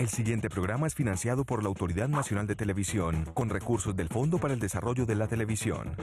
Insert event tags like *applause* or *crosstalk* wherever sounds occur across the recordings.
El siguiente programa es financiado por la Autoridad Nacional de Televisión con recursos del Fondo para el Desarrollo de la Televisión.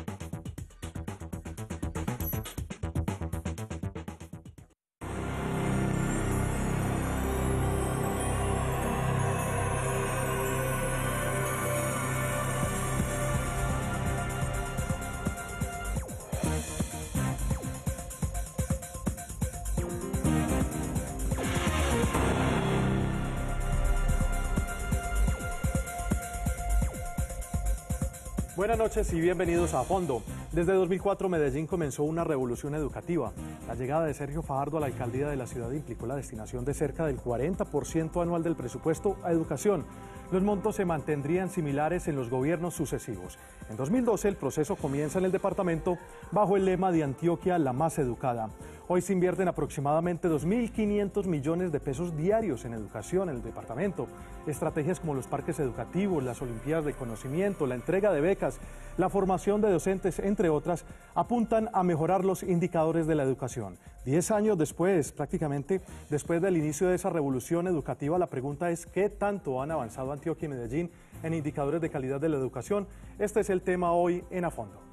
y bienvenidos a Fondo. Desde 2004 Medellín comenzó una revolución educativa. La llegada de Sergio Fajardo a la alcaldía de la ciudad implicó la destinación de cerca del 40% anual del presupuesto a educación. Los montos se mantendrían similares en los gobiernos sucesivos. En 2012 el proceso comienza en el departamento bajo el lema de Antioquia la más educada. Hoy se invierten aproximadamente 2.500 millones de pesos diarios en educación en el departamento. Estrategias como los parques educativos, las Olimpiadas de Conocimiento, la entrega de becas, la formación de docentes, entre otras, apuntan a mejorar los indicadores de la educación. Diez años después, prácticamente después del inicio de esa revolución educativa, la pregunta es qué tanto han avanzado Antioquia y Medellín en indicadores de calidad de la educación. Este es el tema hoy en A Fondo.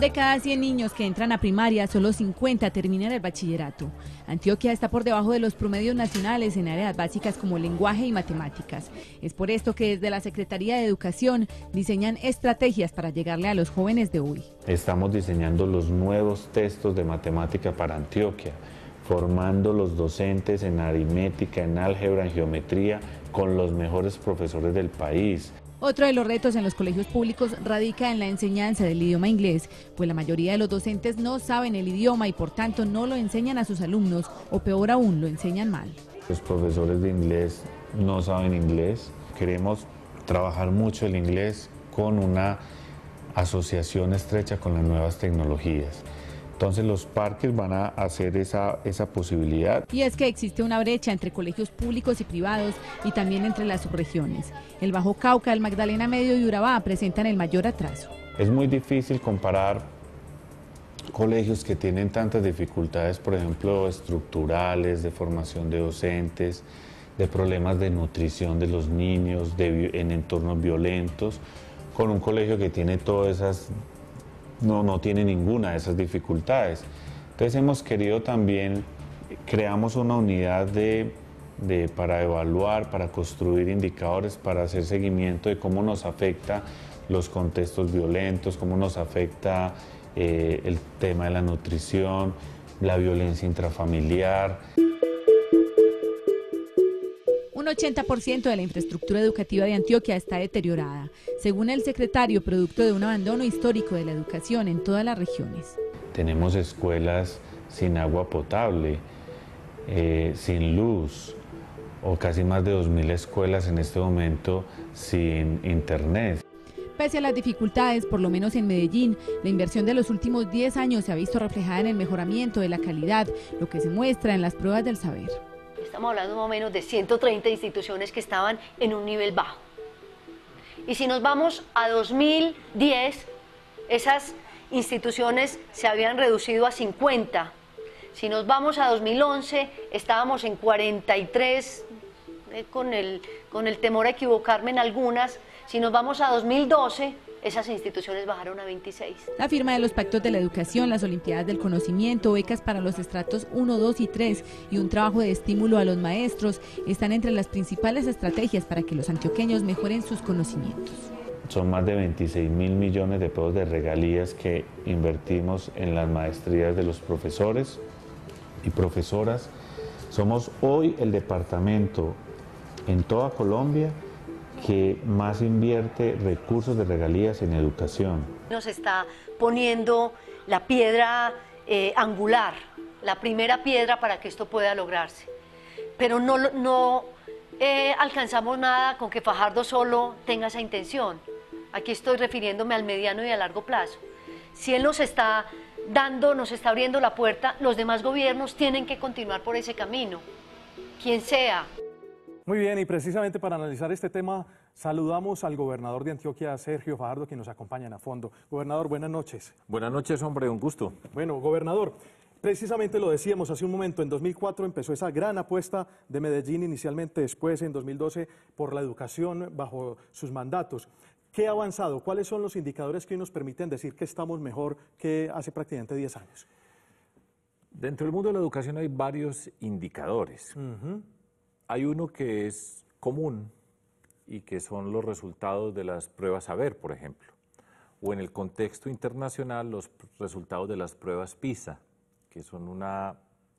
de cada 100 niños que entran a primaria, solo 50 terminan el bachillerato. Antioquia está por debajo de los promedios nacionales en áreas básicas como lenguaje y matemáticas. Es por esto que desde la Secretaría de Educación diseñan estrategias para llegarle a los jóvenes de hoy. Estamos diseñando los nuevos textos de matemática para Antioquia formando los docentes en aritmética, en álgebra, en geometría, con los mejores profesores del país, otro de los retos en los colegios públicos radica en la enseñanza del idioma inglés, pues la mayoría de los docentes no saben el idioma y por tanto no lo enseñan a sus alumnos o peor aún lo enseñan mal. Los profesores de inglés no saben inglés. Queremos trabajar mucho el inglés con una asociación estrecha con las nuevas tecnologías. Entonces los parques van a hacer esa, esa posibilidad. Y es que existe una brecha entre colegios públicos y privados y también entre las subregiones. El Bajo Cauca, el Magdalena Medio y Urabá presentan el mayor atraso. Es muy difícil comparar colegios que tienen tantas dificultades, por ejemplo, estructurales, de formación de docentes, de problemas de nutrición de los niños, en entornos violentos, con un colegio que tiene todas esas no, no tiene ninguna de esas dificultades. Entonces hemos querido también, creamos una unidad de, para evaluar, para construir indicadores, para hacer seguimiento de cómo nos afecta los contextos violentos, cómo nos afecta eh, el tema de la nutrición, la violencia intrafamiliar. Un 80% de la infraestructura educativa de Antioquia está deteriorada, según el secretario, producto de un abandono histórico de la educación en todas las regiones. Tenemos escuelas sin agua potable, eh, sin luz, o casi más de 2.000 escuelas en este momento sin internet. Pese a las dificultades, por lo menos en Medellín, la inversión de los últimos 10 años se ha visto reflejada en el mejoramiento de la calidad, lo que se muestra en las pruebas del saber. Estamos hablando más o menos de 130 instituciones que estaban en un nivel bajo. Y si nos vamos a 2010, esas instituciones se habían reducido a 50. Si nos vamos a 2011, estábamos en 43, eh, con, el, con el temor a equivocarme en algunas. Si nos vamos a 2012, esas instituciones bajaron a 26. La firma de los pactos de la educación, las Olimpiadas del Conocimiento, becas para los estratos 1, 2 y 3 y un trabajo de estímulo a los maestros están entre las principales estrategias para que los antioqueños mejoren sus conocimientos. Son más de 26 mil millones de pesos de regalías que invertimos en las maestrías de los profesores y profesoras. Somos hoy el departamento en toda Colombia que más invierte recursos de regalías en educación. Nos está poniendo la piedra eh, angular, la primera piedra para que esto pueda lograrse. Pero no, eh, alcanzamos nada con que Fajardo solo tenga esa intención. Aquí estoy refiriéndome al mediano y a largo plazo. Si él nos está dando, nos está abriendo la puerta, los demás gobiernos tienen que continuar por ese camino, quien sea. Muy bien, y precisamente para analizar este tema, saludamos al gobernador de Antioquia, Sergio Fajardo, que nos acompaña en a fondo. Gobernador, buenas noches. Buenas noches, hombre, un gusto. Bueno, gobernador, precisamente lo decíamos hace un momento, en 2004 empezó esa gran apuesta de Medellín, inicialmente después, en 2012, por la educación bajo sus mandatos. ¿Qué ha avanzado? ¿Cuáles son los indicadores que hoy nos permiten decir que estamos mejor que hace prácticamente 10 años? Dentro del mundo de la educación hay varios indicadores. Hay uno que es común y que son los resultados de las pruebas saber, por ejemplo, o en el contexto internacional los resultados de las pruebas PISA, que son un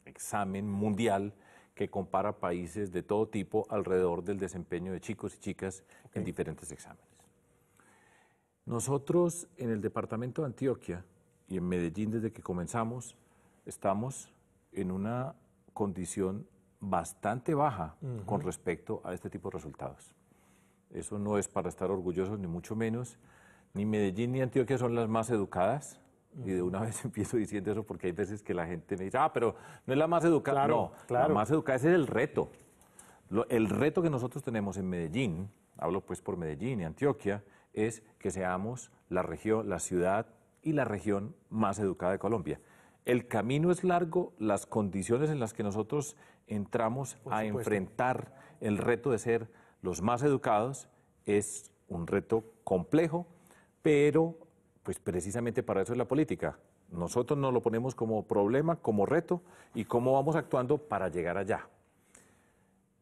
examen mundial que compara países de todo tipo alrededor del desempeño de chicos y chicas en diferentes exámenes. Nosotros en el departamento de Antioquia y en Medellín desde que comenzamos estamos en una condición bastante baja con respecto a este tipo de resultados. Eso no es para estar orgullosos, ni mucho menos. Ni Medellín ni Antioquia son las más educadas. Y de una *laughs* vez empiezo diciendo eso porque hay veces que la gente me dice, ah, pero no es la más educada. no, claro. la más educada es el reto. el reto que nosotros tenemos en Medellín, hablo pues por Medellín y Antioquia, es que seamos la región, la ciudad y la región más educada de Colombia. El camino es largo, las condiciones en las que nosotros entramos a enfrentar el reto de ser los más educados es un reto complejo, pero pues precisamente para eso es la política. Nosotros nos lo ponemos como problema, como reto y cómo vamos actuando para llegar allá.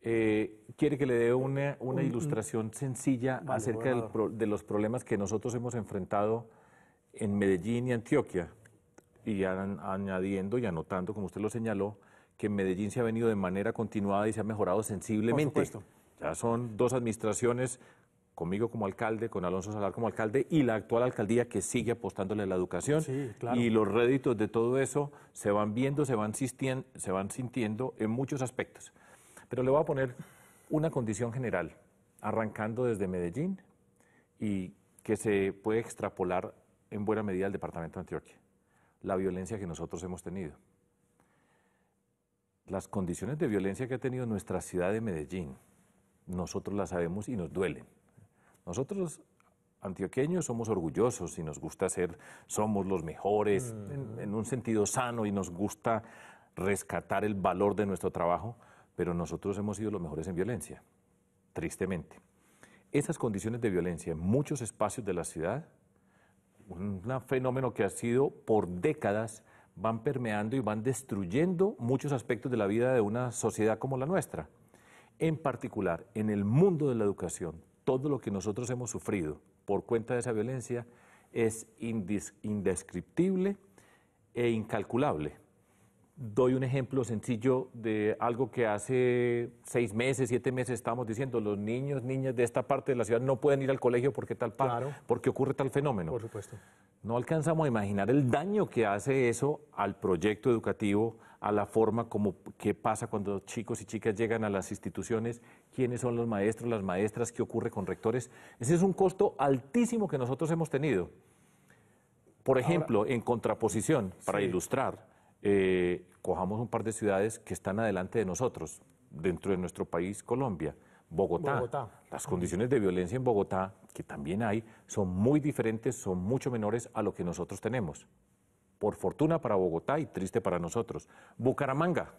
Eh, quiere que le dé una, ilustración sencilla acerca de los problemas que nosotros hemos enfrentado en Medellín y Antioquia y ya añadiendo y anotando, como usted lo señaló, que Medellín se ha venido de manera continuada y se ha mejorado sensiblemente. Por ya son dos administraciones, conmigo como alcalde, con Alonso Salar como alcalde y la actual alcaldía que sigue apostándole a la educación. Sí, claro. Y los réditos de todo eso se van viendo, se van, se van sintiendo en muchos aspectos. Pero le voy a poner una condición general, arrancando desde Medellín y que se puede extrapolar en buena medida al departamento de Antioquia la violencia que nosotros hemos tenido. Las condiciones de violencia que ha tenido nuestra ciudad de Medellín, nosotros las sabemos y nos duelen. Nosotros antioqueños somos orgullosos y nos gusta ser, somos los mejores, mm. en, en, un sentido sano y nos gusta rescatar el valor de nuestro trabajo, pero nosotros hemos sido los mejores en violencia, tristemente. Esas condiciones de violencia en muchos espacios de la ciudad un, fenómeno que ha sido por décadas, van permeando y van destruyendo muchos aspectos de la vida de una sociedad como la nuestra. En particular, en el mundo de la educación, todo lo que nosotros hemos sufrido por cuenta de esa violencia es indescriptible e incalculable. Doy un ejemplo sencillo de algo que hace seis meses, siete meses estábamos diciendo, los niños, niñas de esta parte de la ciudad no pueden ir al colegio porque tal porque ocurre tal fenómeno. Por supuesto. No alcanzamos a imaginar el daño que hace eso al proyecto educativo, a la forma como qué pasa cuando chicos y chicas llegan a las instituciones, quiénes son los maestros, las maestras, qué ocurre con rectores. Ese es un costo altísimo que nosotros hemos tenido. Por ejemplo, en contraposición, para ilustrar, eh, cojamos un par de ciudades que están adelante de nosotros, dentro de nuestro país, Colombia. Bogotá. Bogotá. Las condiciones de violencia en Bogotá, que también hay, son muy diferentes, son mucho menores a lo que nosotros tenemos. Por fortuna para Bogotá y triste para nosotros. Bucaramanga.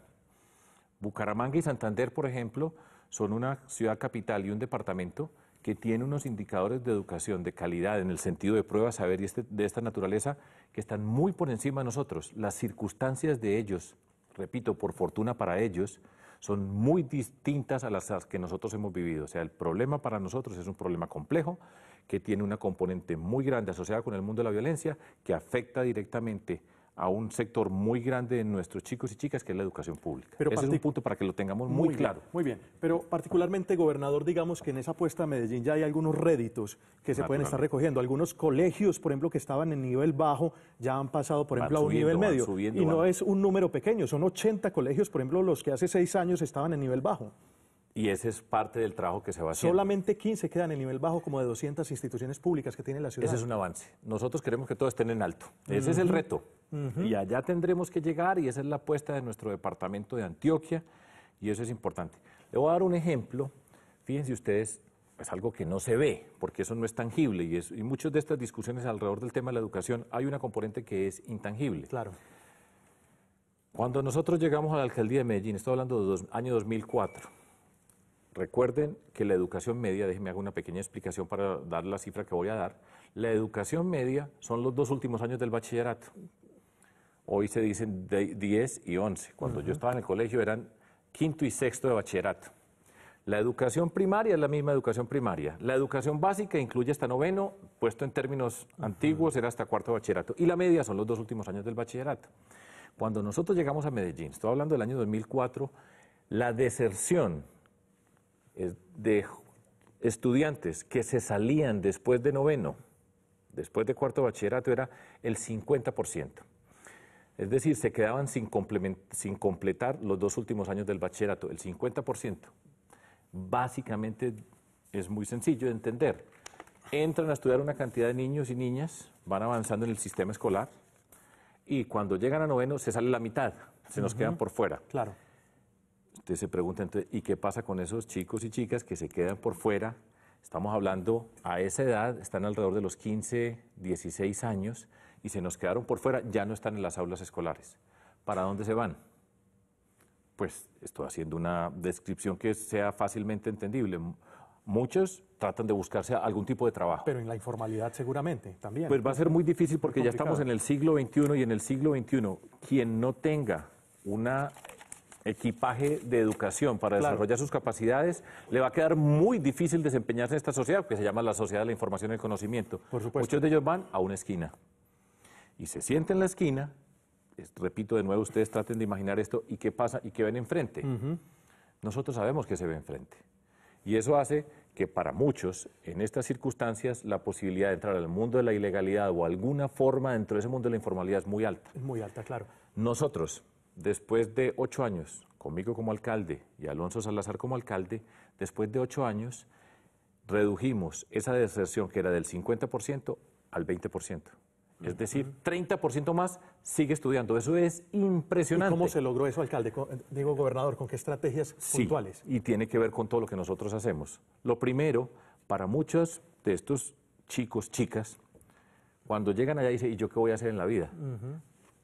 Bucaramanga y Santander, por ejemplo, son una ciudad capital y un departamento que tiene unos indicadores de educación, de calidad, en el sentido de pruebas, saber y este, de esta naturaleza, que están muy por encima de nosotros. Las circunstancias de ellos, repito, por fortuna para ellos, son muy distintas a las que nosotros hemos vivido. O sea, el problema para nosotros es un problema complejo, que tiene una componente muy grande asociada con el mundo de la violencia, que afecta directamente a un sector muy grande de nuestros chicos y chicas, que es la educación pública. Pero es un punto para que lo tengamos muy, claro. muy bien, pero particularmente, gobernador, digamos que en esa apuesta a Medellín ya hay algunos réditos que se pueden estar recogiendo. Algunos colegios, por ejemplo, que estaban en nivel bajo, ya han pasado, por ejemplo, a un nivel medio. y no es un número pequeño, son 80 colegios, por ejemplo, los que hace seis años estaban en nivel bajo y ese es parte del trabajo que se va haciendo. Solamente 15 quedan en el nivel bajo como de 200 instituciones públicas que tiene la ciudad. Ese es un avance. Nosotros queremos que todos estén en alto. Ese es el reto. Y allá tendremos que llegar y esa es la apuesta de nuestro departamento de Antioquia y eso es importante. Le voy a dar un ejemplo. Fíjense ustedes, es algo que no se ve porque eso no es tangible y, es, y muchas de estas discusiones alrededor del tema de la educación hay una componente que es intangible. Claro. Cuando nosotros llegamos a la alcaldía de Medellín, estoy hablando del año 2004, Recuerden que la educación media, déjenme hago una pequeña explicación para dar la cifra que voy a dar. La educación media son los dos últimos años del bachillerato. Hoy se dicen 10 y 11. Cuando yo estaba en el colegio eran quinto y sexto de bachillerato. La educación primaria es la misma educación primaria. La educación básica incluye hasta noveno, puesto en términos antiguos era hasta cuarto de bachillerato. Y la media son los dos últimos años del bachillerato. Cuando nosotros llegamos a Medellín, estoy hablando del año 2004, la deserción eh, de estudiantes que se salían después de noveno, después de cuarto bachillerato, era el 50%. Es decir, se quedaban sin, sin completar los dos últimos años del bachillerato, el 50%. Básicamente es muy sencillo de entender. Entran a estudiar una cantidad de niños y niñas, van avanzando en el sistema escolar y cuando llegan a noveno se sale la mitad, se nos quedan por fuera. Claro. Usted se pregunta, ¿y qué pasa con esos chicos y chicas que se quedan por fuera? Estamos hablando a esa edad, están alrededor de los 15, 16 años y se nos quedaron por fuera, ya no están en las aulas escolares. ¿Para dónde se van? Pues estoy haciendo una descripción que sea fácilmente entendible. Muchos tratan de buscarse algún tipo de trabajo. Pero en la informalidad seguramente también. Pues va a ser muy difícil porque ya estamos en el siglo XXI y en el siglo XXI quien no tenga una equipaje de educación para desarrollar sus capacidades, le va a quedar muy difícil desempeñarse en esta sociedad, que se llama la sociedad de la información y el conocimiento. Muchos de ellos van a una esquina y se sienten en la esquina, repito de nuevo, ustedes traten de imaginar esto, ¿y qué pasa? ¿Y qué ven enfrente? Nosotros sabemos que se ve enfrente. Y eso hace que para muchos, en estas circunstancias, la posibilidad de entrar al mundo de la ilegalidad o alguna forma dentro de ese mundo de la informalidad es muy alta. Es muy alta, claro. Nosotros, después de ocho años, conmigo como alcalde y Alonso Salazar como alcalde, después de ocho años, redujimos esa deserción que era del 50% al 20%. Es decir, 30% más sigue estudiando. Eso es impresionante. ¿Y ¿Cómo se logró eso, alcalde? digo, gobernador, ¿con qué estrategias sí, puntuales? Y tiene que ver con todo lo que nosotros hacemos. Lo primero, para muchos de estos chicos, chicas, cuando llegan allá dicen, ¿y yo qué voy a hacer en la vida?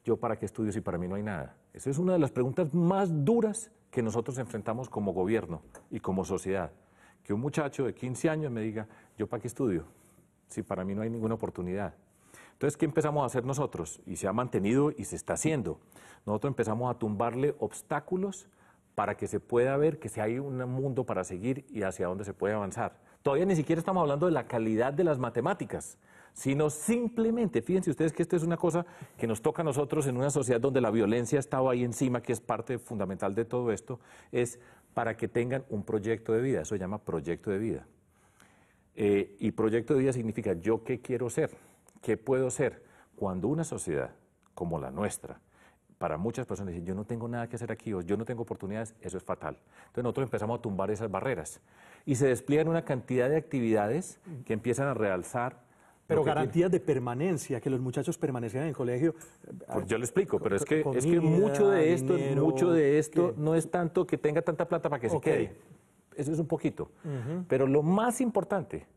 Yo para qué estudio si para mí no hay nada. Esa es una de las preguntas más duras que nosotros enfrentamos como gobierno y como sociedad. Que un muchacho de 15 años me diga, ¿yo para qué estudio? Si para mí no hay ninguna oportunidad. Entonces, ¿qué empezamos a hacer nosotros? Y se ha mantenido y se está haciendo. Nosotros empezamos a tumbarle obstáculos para que se pueda ver que si hay un mundo para seguir y hacia dónde se puede avanzar. Todavía ni siquiera estamos hablando de la calidad de las matemáticas sino simplemente, fíjense ustedes que esto es una cosa que nos toca a nosotros en una sociedad donde la violencia ha estado ahí encima, que es parte fundamental de todo esto, es para que tengan un proyecto de vida, eso se llama proyecto de vida. Eh, y proyecto de vida significa yo qué quiero ser, qué puedo ser. Cuando una sociedad como la nuestra, para muchas personas dicen, yo no tengo nada que hacer aquí, o yo no tengo oportunidades, eso es fatal. Entonces nosotros empezamos a tumbar esas barreras y se despliegan una cantidad de actividades que empiezan a realzar pero garantías de permanencia, que los muchachos permanecieran en el colegio. Eh, pues yo le explico, pero es que, es que mucho de esto, mucho de esto no es tanto que tenga tanta plata para que se quede. Eso es un poquito. Pero lo más importante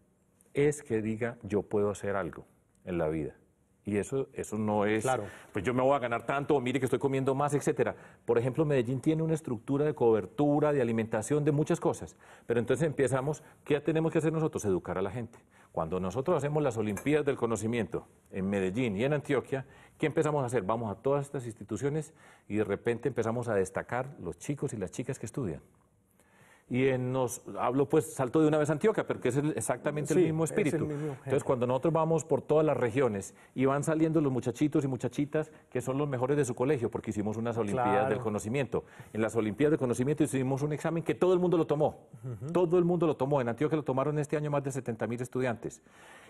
es que diga yo puedo hacer algo en la vida. Y eso, eso no es, claro. pues yo me voy a ganar tanto, o mire que estoy comiendo más, etcétera. Por ejemplo, Medellín tiene una estructura de cobertura, de alimentación, de muchas cosas. Pero entonces empezamos, ¿qué tenemos que hacer nosotros? Educar a la gente. Cuando nosotros hacemos las Olimpiadas del Conocimiento en Medellín y en Antioquia, ¿qué empezamos a hacer? Vamos a todas estas instituciones y de repente empezamos a destacar los chicos y las chicas que estudian y nos hablo pues salto de una vez Antioquia, pero es exactamente el mismo espíritu. Entonces, cuando nosotros vamos por todas las regiones y van saliendo los muchachitos y muchachitas que son los mejores de su colegio, porque hicimos unas Olimpiadas del Conocimiento. En las Olimpiadas del Conocimiento hicimos un examen que todo el mundo lo tomó. Todo el mundo lo tomó. En Antioquia lo tomaron este año más de 70 mil estudiantes.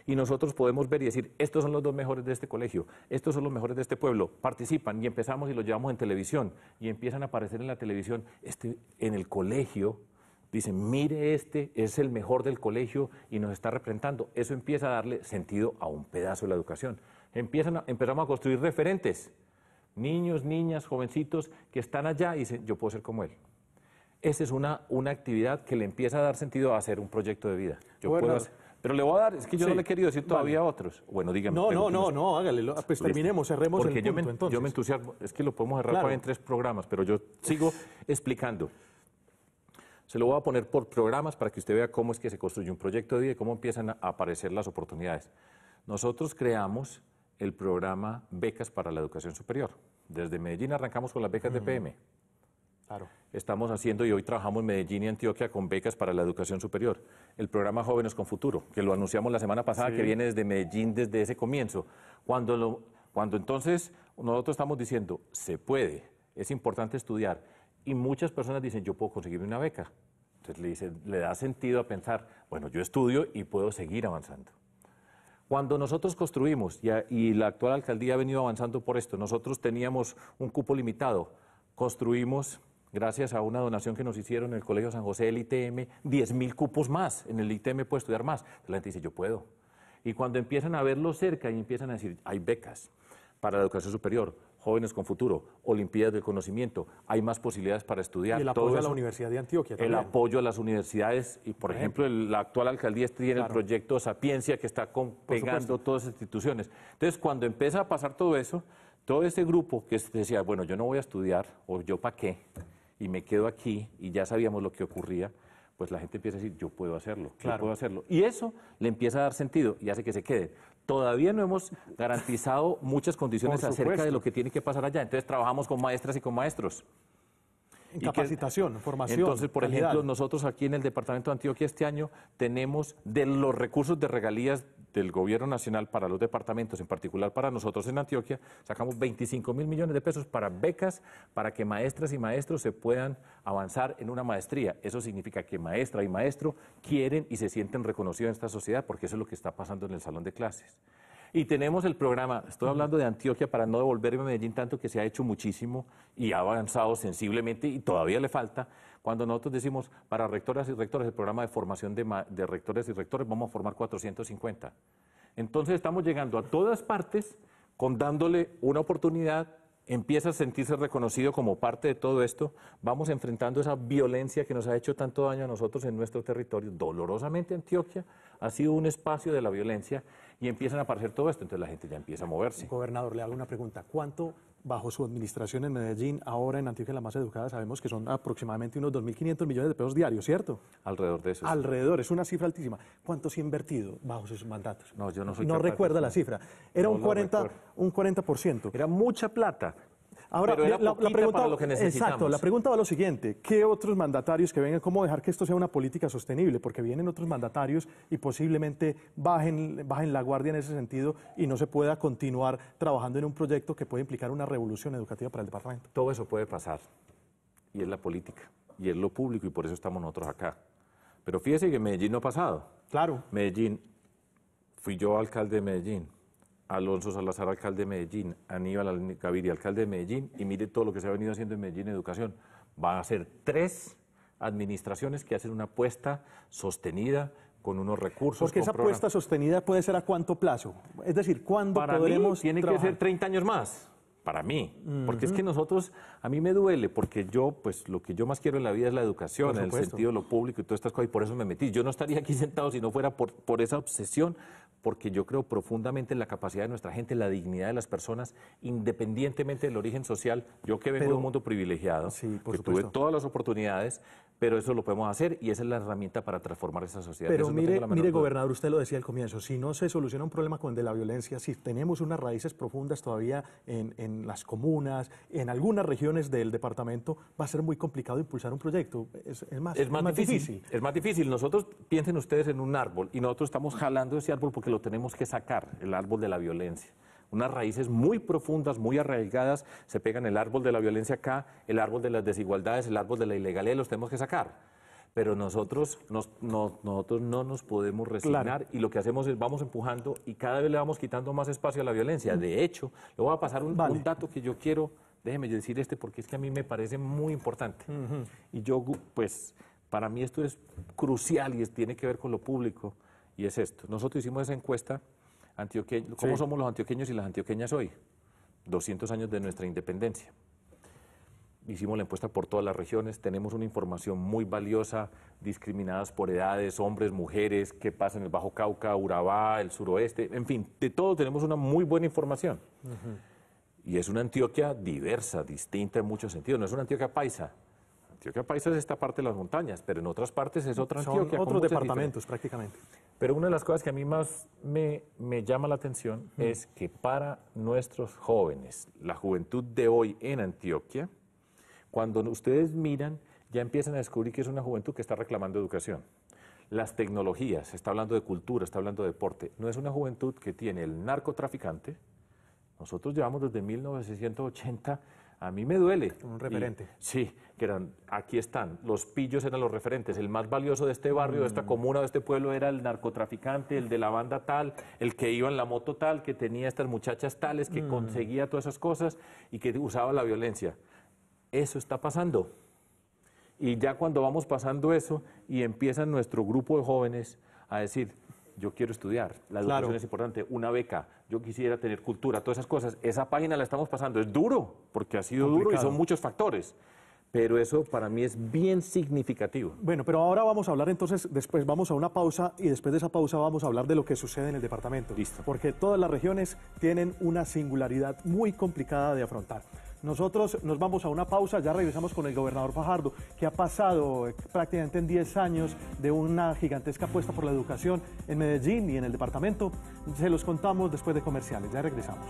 Y nosotros podemos ver y decir, estos son los dos mejores de este colegio, estos son los mejores de este pueblo. Participan y empezamos y los llevamos en televisión. Y empiezan a aparecer en la televisión. Este, en el colegio dicen, mire, este es el mejor del colegio y nos está representando. Eso empieza a darle sentido a un pedazo de la educación. Empiezan empezamos a construir referentes. Niños, niñas, jovencitos que están allá y dicen, yo puedo ser como él. Esa es una, una actividad que le empieza a dar sentido a hacer un proyecto de vida. Yo puedo pero le voy a dar, es que yo no le he querido decir todavía a otros. Bueno, dígame. No, no, no, no, hágale. Pues terminemos, cerremos el punto, entonces. Yo me entusiasmo, es que lo podemos cerrar en tres programas, pero yo sigo *laughs* explicando. Se lo voy a poner por programas para que usted vea cómo es que se construye un proyecto de vida y cómo empiezan a aparecer las oportunidades. Nosotros creamos el programa Becas para la Educación Superior. Desde Medellín arrancamos con las becas de PM. Mm. Claro. Estamos haciendo y hoy trabajamos en Medellín y Antioquia con becas para la educación superior. El programa Jóvenes con Futuro, que lo anunciamos la semana pasada, que viene desde Medellín desde ese comienzo. Cuando, lo, cuando entonces nosotros estamos diciendo, se puede, es importante estudiar y muchas personas dicen, yo puedo conseguirme una beca. Entonces le, dice, le da sentido a pensar, bueno, yo estudio y puedo seguir avanzando. Cuando nosotros construimos, y, y la actual alcaldía ha venido avanzando por esto, nosotros teníamos un cupo limitado, construimos gracias a una donación que nos hicieron en el Colegio San José del ITM, 10.000 cupos más en el ITM puedo estudiar más. La gente dice, yo puedo. Y cuando empiezan a verlo cerca y empiezan a decir, hay becas para la educación superior, Jóvenes con Futuro, Olimpiadas del Conocimiento, hay más posibilidades para estudiar. Y el apoyo a la Universidad de Antioquia El apoyo a las universidades y, por ejemplo, la actual alcaldía tiene el proyecto Sapiencia que está pegando todas las instituciones. Entonces, cuando empieza a pasar todo eso, todo ese grupo que decía, bueno, yo no voy a estudiar o yo para qué, y me quedo aquí y ya sabíamos lo que ocurría, pues la gente empieza a decir, yo puedo hacerlo, yo puedo hacerlo. Y eso le empieza a dar sentido y hace que se quede todavía no hemos garantizado muchas condiciones acerca de lo que tiene que pasar allá. Entonces trabajamos con maestras y con maestros. En capacitación, formación. Entonces, por ejemplo, nosotros aquí en el Departamento de Antioquia este año tenemos de los recursos de regalías del Gobierno Nacional para los departamentos, en particular para nosotros en Antioquia, sacamos 25 mil millones de pesos para becas para que maestras y maestros se puedan avanzar en una maestría. Eso significa que maestra y maestro quieren y se sienten reconocidos en esta sociedad porque eso es lo que está pasando en el salón de clases. Y tenemos el programa, estoy hablando de Antioquia para no devolverme a Medellín tanto que se ha hecho muchísimo y ha avanzado sensiblemente y todavía le falta, cuando nosotros decimos para rectoras y rectores, el programa de formación de, rectores y rectores, vamos a formar 450. Entonces estamos llegando a todas partes con dándole una oportunidad, empieza a sentirse reconocido como parte de todo esto, vamos enfrentando esa violencia que nos ha hecho tanto daño a nosotros en nuestro territorio. Dolorosamente Antioquia ha sido un espacio de la violencia y empiezan a aparecer todo esto, entonces la gente ya empieza a moverse. Gobernador, le hago una pregunta. ¿Cuánto bajo su administración en Medellín, ahora en Antioquia la más educada, sabemos que son aproximadamente unos 2.500 millones de pesos diarios, ¿cierto? Alrededor de eso. Alrededor, es una cifra altísima. ¿Cuánto se ha invertido bajo sus mandatos? No, yo no soy No recuerda la cifra. Era un, 40, un 40%. Era mucha plata. Ahora, la, pregunta, la pregunta va a lo siguiente, ¿qué otros mandatarios que vengan, cómo dejar que esto sea una política sostenible? Porque vienen otros mandatarios y posiblemente bajen, bajen la guardia en ese sentido y no se pueda continuar trabajando en un proyecto que puede implicar una revolución educativa para el departamento. Todo eso puede pasar y es la política y es lo público y por eso estamos nosotros acá. Pero fíjese que Medellín no ha pasado. Claro. Medellín, fui yo alcalde de Medellín Alonso Salazar, alcalde de Medellín, Aníbal Gaviria, alcalde de Medellín, y mire todo lo que se ha venido haciendo en Medellín educación. Van a ser tres administraciones que hacen una apuesta sostenida con unos recursos. Porque esa apuesta sostenida puede ser a cuánto plazo. Es decir, ¿cuándo Para podremos tiene que ser 30 años más. Para mí, porque es que nosotros, a mí me duele, porque yo, pues lo que yo más quiero en la vida es la educación, en el sentido de lo público y todas estas cosas, y por eso me metí. Yo no estaría aquí *laughs* sentado si no fuera por, por esa obsesión porque yo creo profundamente en la capacidad de nuestra gente, en la dignidad de las personas, independientemente del origen social. Yo que vengo de un mundo privilegiado, que tuve todas las oportunidades, pero eso lo podemos hacer y esa es la herramienta para transformar esa sociedad. Pero mire, gobernador, usted lo decía al comienzo, si no se soluciona un problema con el de la violencia, si tenemos unas raíces profundas todavía en, las comunas, en algunas regiones del departamento, va a ser muy complicado impulsar un proyecto. Es, más, es más, difícil. Es más difícil. Nosotros, piensen ustedes en un árbol y nosotros estamos jalando ese árbol porque lo tenemos que sacar, el árbol de la violencia. Unas raíces muy profundas, muy arraigadas, se pegan el árbol de la violencia acá, el árbol de las desigualdades, el árbol de la ilegalidad, los tenemos que sacar pero nosotros, no, nosotros no nos podemos resignar y lo que hacemos es vamos empujando y cada vez le vamos quitando más espacio a la violencia. De hecho, le voy a pasar un, dato que yo quiero, déjeme decir este porque es que a mí me parece muy importante. Y yo, pues, para mí esto es crucial y tiene que ver con lo público y es esto. Nosotros hicimos esa encuesta, antioque... ¿cómo somos los antioqueños y las antioqueñas hoy? 200 años de nuestra independencia. Hicimos la encuesta por todas las regiones, tenemos una información muy valiosa, discriminadas por edades, hombres, mujeres, qué pasa en el Bajo Cauca, Urabá, el suroeste, en fin, de todo tenemos una muy buena información. Y es una Antioquia diversa, distinta en muchos sentidos, no es una Antioquia paisa, Antioquia país es esta parte de las montañas, pero en otras partes es otra Antioquia. Son otros departamentos prácticamente. Pero una de las cosas que a mí más me, llama la atención mm. es que para nuestros jóvenes, la juventud de hoy en Antioquia, cuando ustedes miran, ya empiezan a descubrir que es una juventud que está reclamando educación. Las tecnologías, está hablando de cultura, está hablando de deporte. No es una juventud que tiene el narcotraficante. Nosotros llevamos desde 1980 a mí me duele. Un referente. sí, que eran, aquí están, los pillos eran los referentes, el más valioso de este barrio, de esta mm. comuna, de este pueblo era el narcotraficante, el de la banda tal, el que iba en la moto tal, que tenía estas muchachas tales, que mm. conseguía todas esas cosas y que usaba la violencia. Eso está pasando. Y ya cuando vamos pasando eso y empieza nuestro grupo de jóvenes a decir, yo quiero estudiar, la educación es importante, una beca, yo quisiera tener cultura, todas esas cosas, esa página la estamos pasando, es duro, porque ha sido duro y son muchos factores. Pero eso para mí es bien significativo. Bueno, pero ahora vamos a hablar entonces, después vamos a una pausa y después de esa pausa vamos a hablar de lo que sucede en el departamento. Listo. Porque todas las regiones tienen una singularidad muy complicada de afrontar. Nosotros nos vamos a una pausa, ya regresamos con el gobernador Fajardo, que ha pasado eh, prácticamente en 10 años de una gigantesca apuesta por la educación en Medellín y en el departamento. Se los contamos después de comerciales, ya regresamos.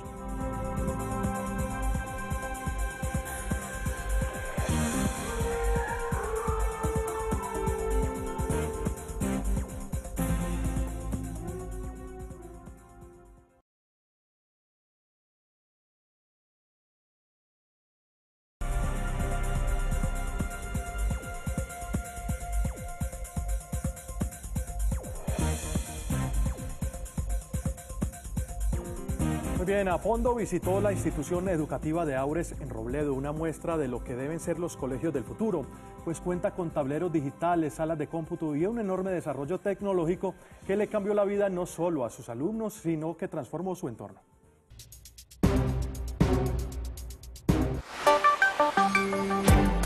a fondo visitó la institución educativa de Aures en Robledo, una muestra de lo que deben ser los colegios del futuro, pues cuenta con tableros digitales, salas de cómputo y un enorme desarrollo tecnológico que le cambió la vida no solo a sus alumnos, sino que transformó su entorno.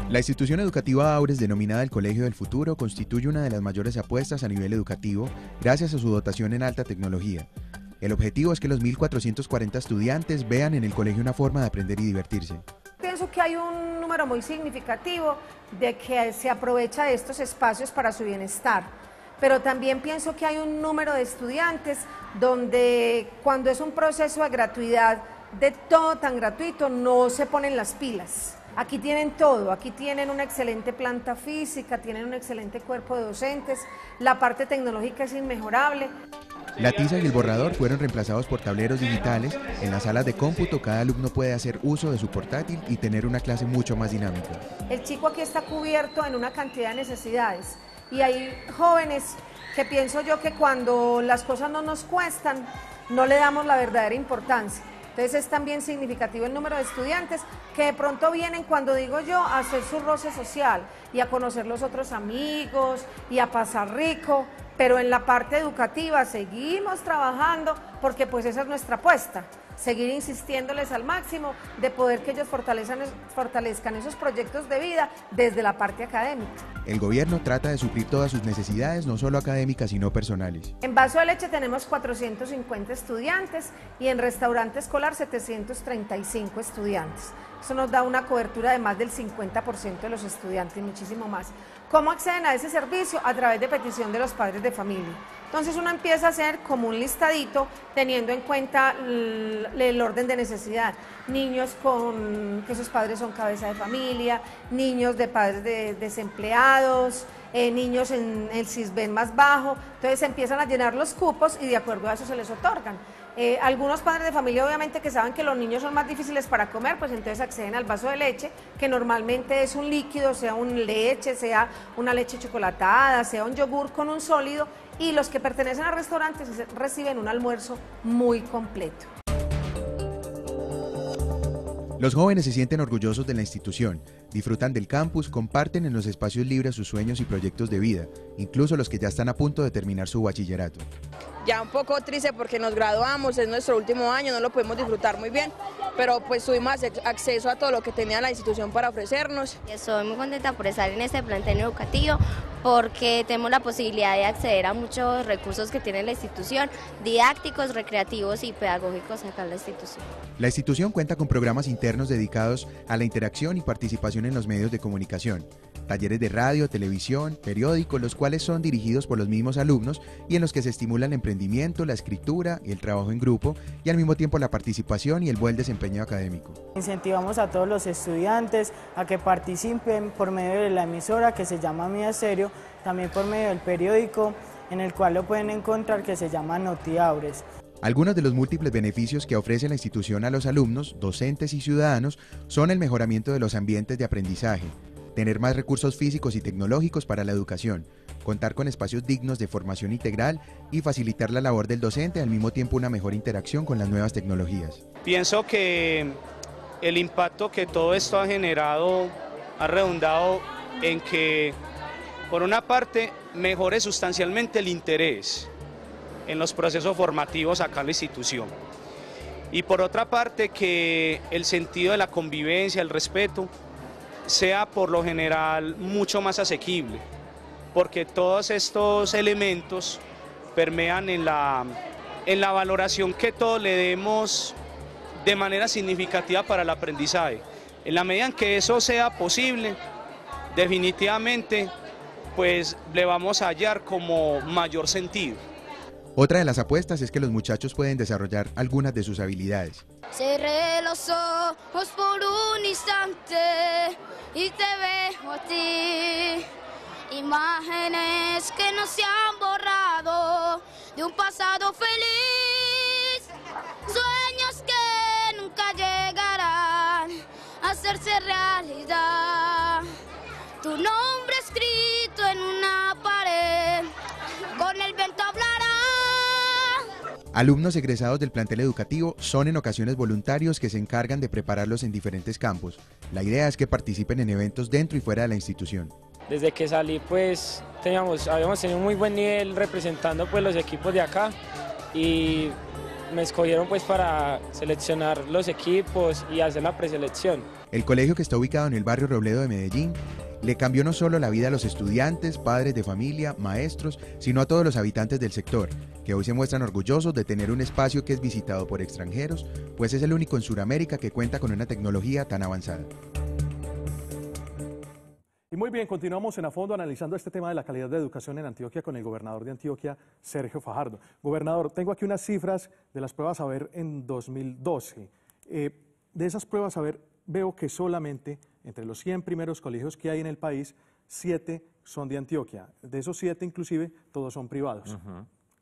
La institución educativa Aures, denominada el Colegio del Futuro, constituye una de las mayores apuestas a nivel educativo gracias a su dotación en alta tecnología. El objetivo es que los 1.440 estudiantes vean en el colegio una forma de aprender y divertirse. Pienso que hay un número muy significativo de que se aprovecha de estos espacios para su bienestar, pero también pienso que hay un número de estudiantes donde cuando es un proceso de gratuidad, de todo tan gratuito, no se ponen las pilas. Aquí tienen todo, aquí tienen una excelente planta física, tienen un excelente cuerpo de docentes, la parte tecnológica es inmejorable. La tiza y el borrador fueron reemplazados por tableros digitales. En las salas de cómputo cada alumno puede hacer uso de su portátil y tener una clase mucho más dinámica. El chico aquí está cubierto en una cantidad de necesidades y hay jóvenes que pienso yo que cuando las cosas no nos cuestan no le damos la verdadera importancia. Entonces es también significativo el número de estudiantes que de pronto vienen, cuando digo yo, a hacer su roce social y a conocer los otros amigos y a pasar rico, pero en la parte educativa seguimos trabajando porque pues esa es nuestra apuesta seguir insistiéndoles al máximo de poder que ellos fortalezcan, fortalezcan esos proyectos de vida desde la parte académica. El gobierno trata de suplir todas sus necesidades, no solo académicas, sino personales. En Vaso de Leche tenemos 450 estudiantes y en Restaurante Escolar 735 estudiantes. Eso nos da una cobertura de más del 50% de los estudiantes, y muchísimo más. ¿Cómo acceden a ese servicio? A través de petición de los padres de familia. Entonces uno empieza a hacer como un listadito teniendo en cuenta el, orden de necesidad. Niños con que sus padres son cabeza de familia, niños de padres desempleados, eh, niños en el CISBEN más bajo. Entonces empiezan a llenar los cupos y de acuerdo a eso se les otorgan. Eh, algunos padres de familia obviamente que saben que los niños son más difíciles para comer, pues entonces acceden al vaso de leche, que normalmente es un líquido, sea un leche, sea una leche chocolatada, sea un yogur con un sólido y los que pertenecen a restaurantes reciben un almuerzo muy completo. Los jóvenes se sienten orgullosos de la institución, Disfrutan del campus, comparten en los espacios libres sus sueños y proyectos de vida, incluso los que ya están a punto de terminar su bachillerato. Ya un poco triste porque nos graduamos, es nuestro último año, no lo podemos disfrutar muy bien, pero pues tuvimos acceso a todo lo que tenía la institución para ofrecernos. Estoy muy contenta por estar en este plantel educativo porque tenemos la posibilidad de acceder a muchos recursos que tiene la institución, didácticos, recreativos y pedagógicos acá en la institución. La institución cuenta con programas internos dedicados a la interacción y participación en los medios de comunicación, talleres de radio, televisión, periódicos, los cuales son dirigidos por los mismos alumnos y en los que se estimula el emprendimiento, la escritura y el trabajo en grupo y al mismo tiempo la participación y el buen desempeño académico. Incentivamos a todos los estudiantes a que participen por medio de la emisora que se llama Mía Serio, también por medio del periódico en el cual lo pueden encontrar que se llama Notiabres. Algunos de los múltiples beneficios que ofrece la institución a los alumnos, docentes y ciudadanos son el mejoramiento de los ambientes de aprendizaje, tener más recursos físicos y tecnológicos para la educación, contar con espacios dignos de formación integral y facilitar la labor del docente, al mismo tiempo una mejor interacción con las nuevas tecnologías. Pienso que el impacto que todo esto ha generado ha redundado en que, por una parte, mejore sustancialmente el interés en los procesos formativos acá en la institución. Y por otra parte que el sentido de la convivencia, el respeto, sea por lo general mucho más asequible, porque todos estos elementos permean en la, en la valoración que todos le demos de manera significativa para el aprendizaje. En la medida en que eso sea posible, definitivamente, pues le vamos a hallar como mayor sentido. Otra de las apuestas es que los muchachos pueden desarrollar algunas de sus habilidades. Cerré los ojos por un instante y te veo a ti. Imágenes que no se han borrado de un pasado feliz. Sueños que nunca llegarán a hacerse realidad. Tu nombre escrito en una pared con el viento Alumnos egresados del plantel educativo son en ocasiones voluntarios que se encargan de prepararlos en diferentes campos. La idea es que participen en eventos dentro y fuera de la institución. Desde que salí pues teníamos, habíamos tenido un muy buen nivel representando pues los equipos de acá y me escogieron pues para seleccionar los equipos y hacer la preselección. El colegio que está ubicado en el barrio Robledo de Medellín le cambió no solo la vida a los estudiantes, padres de familia, maestros, sino a todos los habitantes del sector que hoy se muestran orgullosos de tener un espacio que es visitado por extranjeros, pues es el único en Sudamérica que cuenta con una tecnología tan avanzada. Y muy bien, continuamos en a fondo analizando este tema de la calidad de educación en Antioquia con el gobernador de Antioquia, Sergio Fajardo. Gobernador, tengo aquí unas cifras de las pruebas a ver en 2012. Eh, de esas pruebas a ver, veo que solamente entre los 100 primeros colegios que hay en el país, 7 son de Antioquia. De esos 7 inclusive, todos son privados.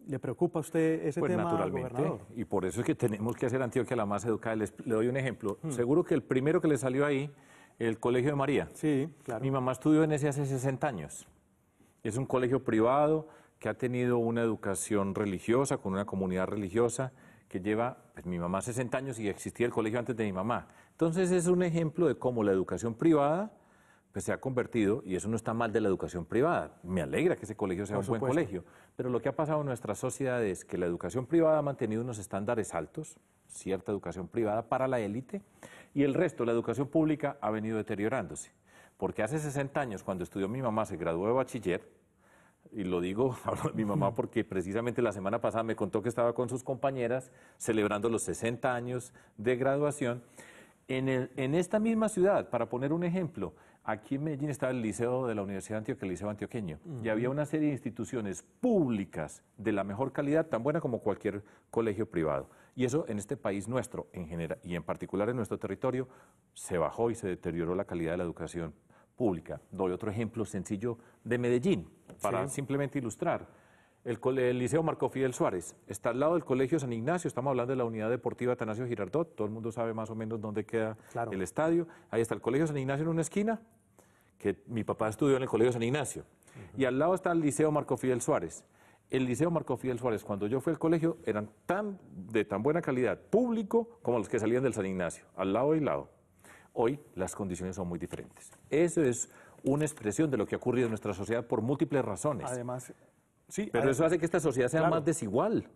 ¿Le preocupa a usted ese pues tema, naturalmente, gobernador? Y por eso es que tenemos que hacer Antioquia la más educada. le doy un ejemplo. Hmm. Seguro que el primero que le salió ahí, el Colegio de María. Sí, claro. Mi mamá estudió en ese hace 60 años. Es un colegio privado que ha tenido una educación religiosa, con una comunidad religiosa, que lleva, pues, mi mamá 60 años y existía el colegio antes de mi mamá. Entonces es un ejemplo de cómo la educación privada pues se ha convertido, y eso no está mal de la educación privada, me alegra que ese colegio sea un buen colegio, pero lo que ha pasado en nuestra sociedad es que la educación privada ha mantenido unos estándares altos, cierta educación privada para la élite, y el resto, la educación pública, ha venido deteriorándose. Porque hace 60 años, cuando estudió mi mamá, se graduó de bachiller, y lo digo *laughs* hablo de mi mamá porque precisamente la semana pasada me contó que estaba con sus compañeras celebrando los 60 años de graduación. En, en esta misma ciudad, para poner un ejemplo, Aquí en Medellín está el Liceo de la Universidad de el Liceo Antioqueño, y había una serie de instituciones públicas de la mejor calidad, tan buena como cualquier colegio privado. Y eso en este país nuestro, en general, y en particular en nuestro territorio, se bajó y se deterioró la calidad de la educación pública. Doy otro ejemplo sencillo de Medellín, para simplemente ilustrar el, Liceo Marco Fidel Suárez está al lado del Colegio San Ignacio, estamos hablando de la unidad deportiva Atanasio Girardot, todo el mundo sabe más o menos dónde queda el estadio. Ahí está el Colegio San Ignacio en una esquina, que mi papá estudió en el Colegio San Ignacio. Y al lado está el Liceo Marco Fidel Suárez. El Liceo Marco Fidel Suárez, cuando yo fui al colegio, eran tan, de tan buena calidad público como los que salían del San Ignacio, al lado y lado. Hoy las condiciones son muy diferentes. Eso es una expresión de lo que ha ocurrido en nuestra sociedad por múltiples razones. Además, Sí, Pero eso hace que esta sociedad sea más desigual.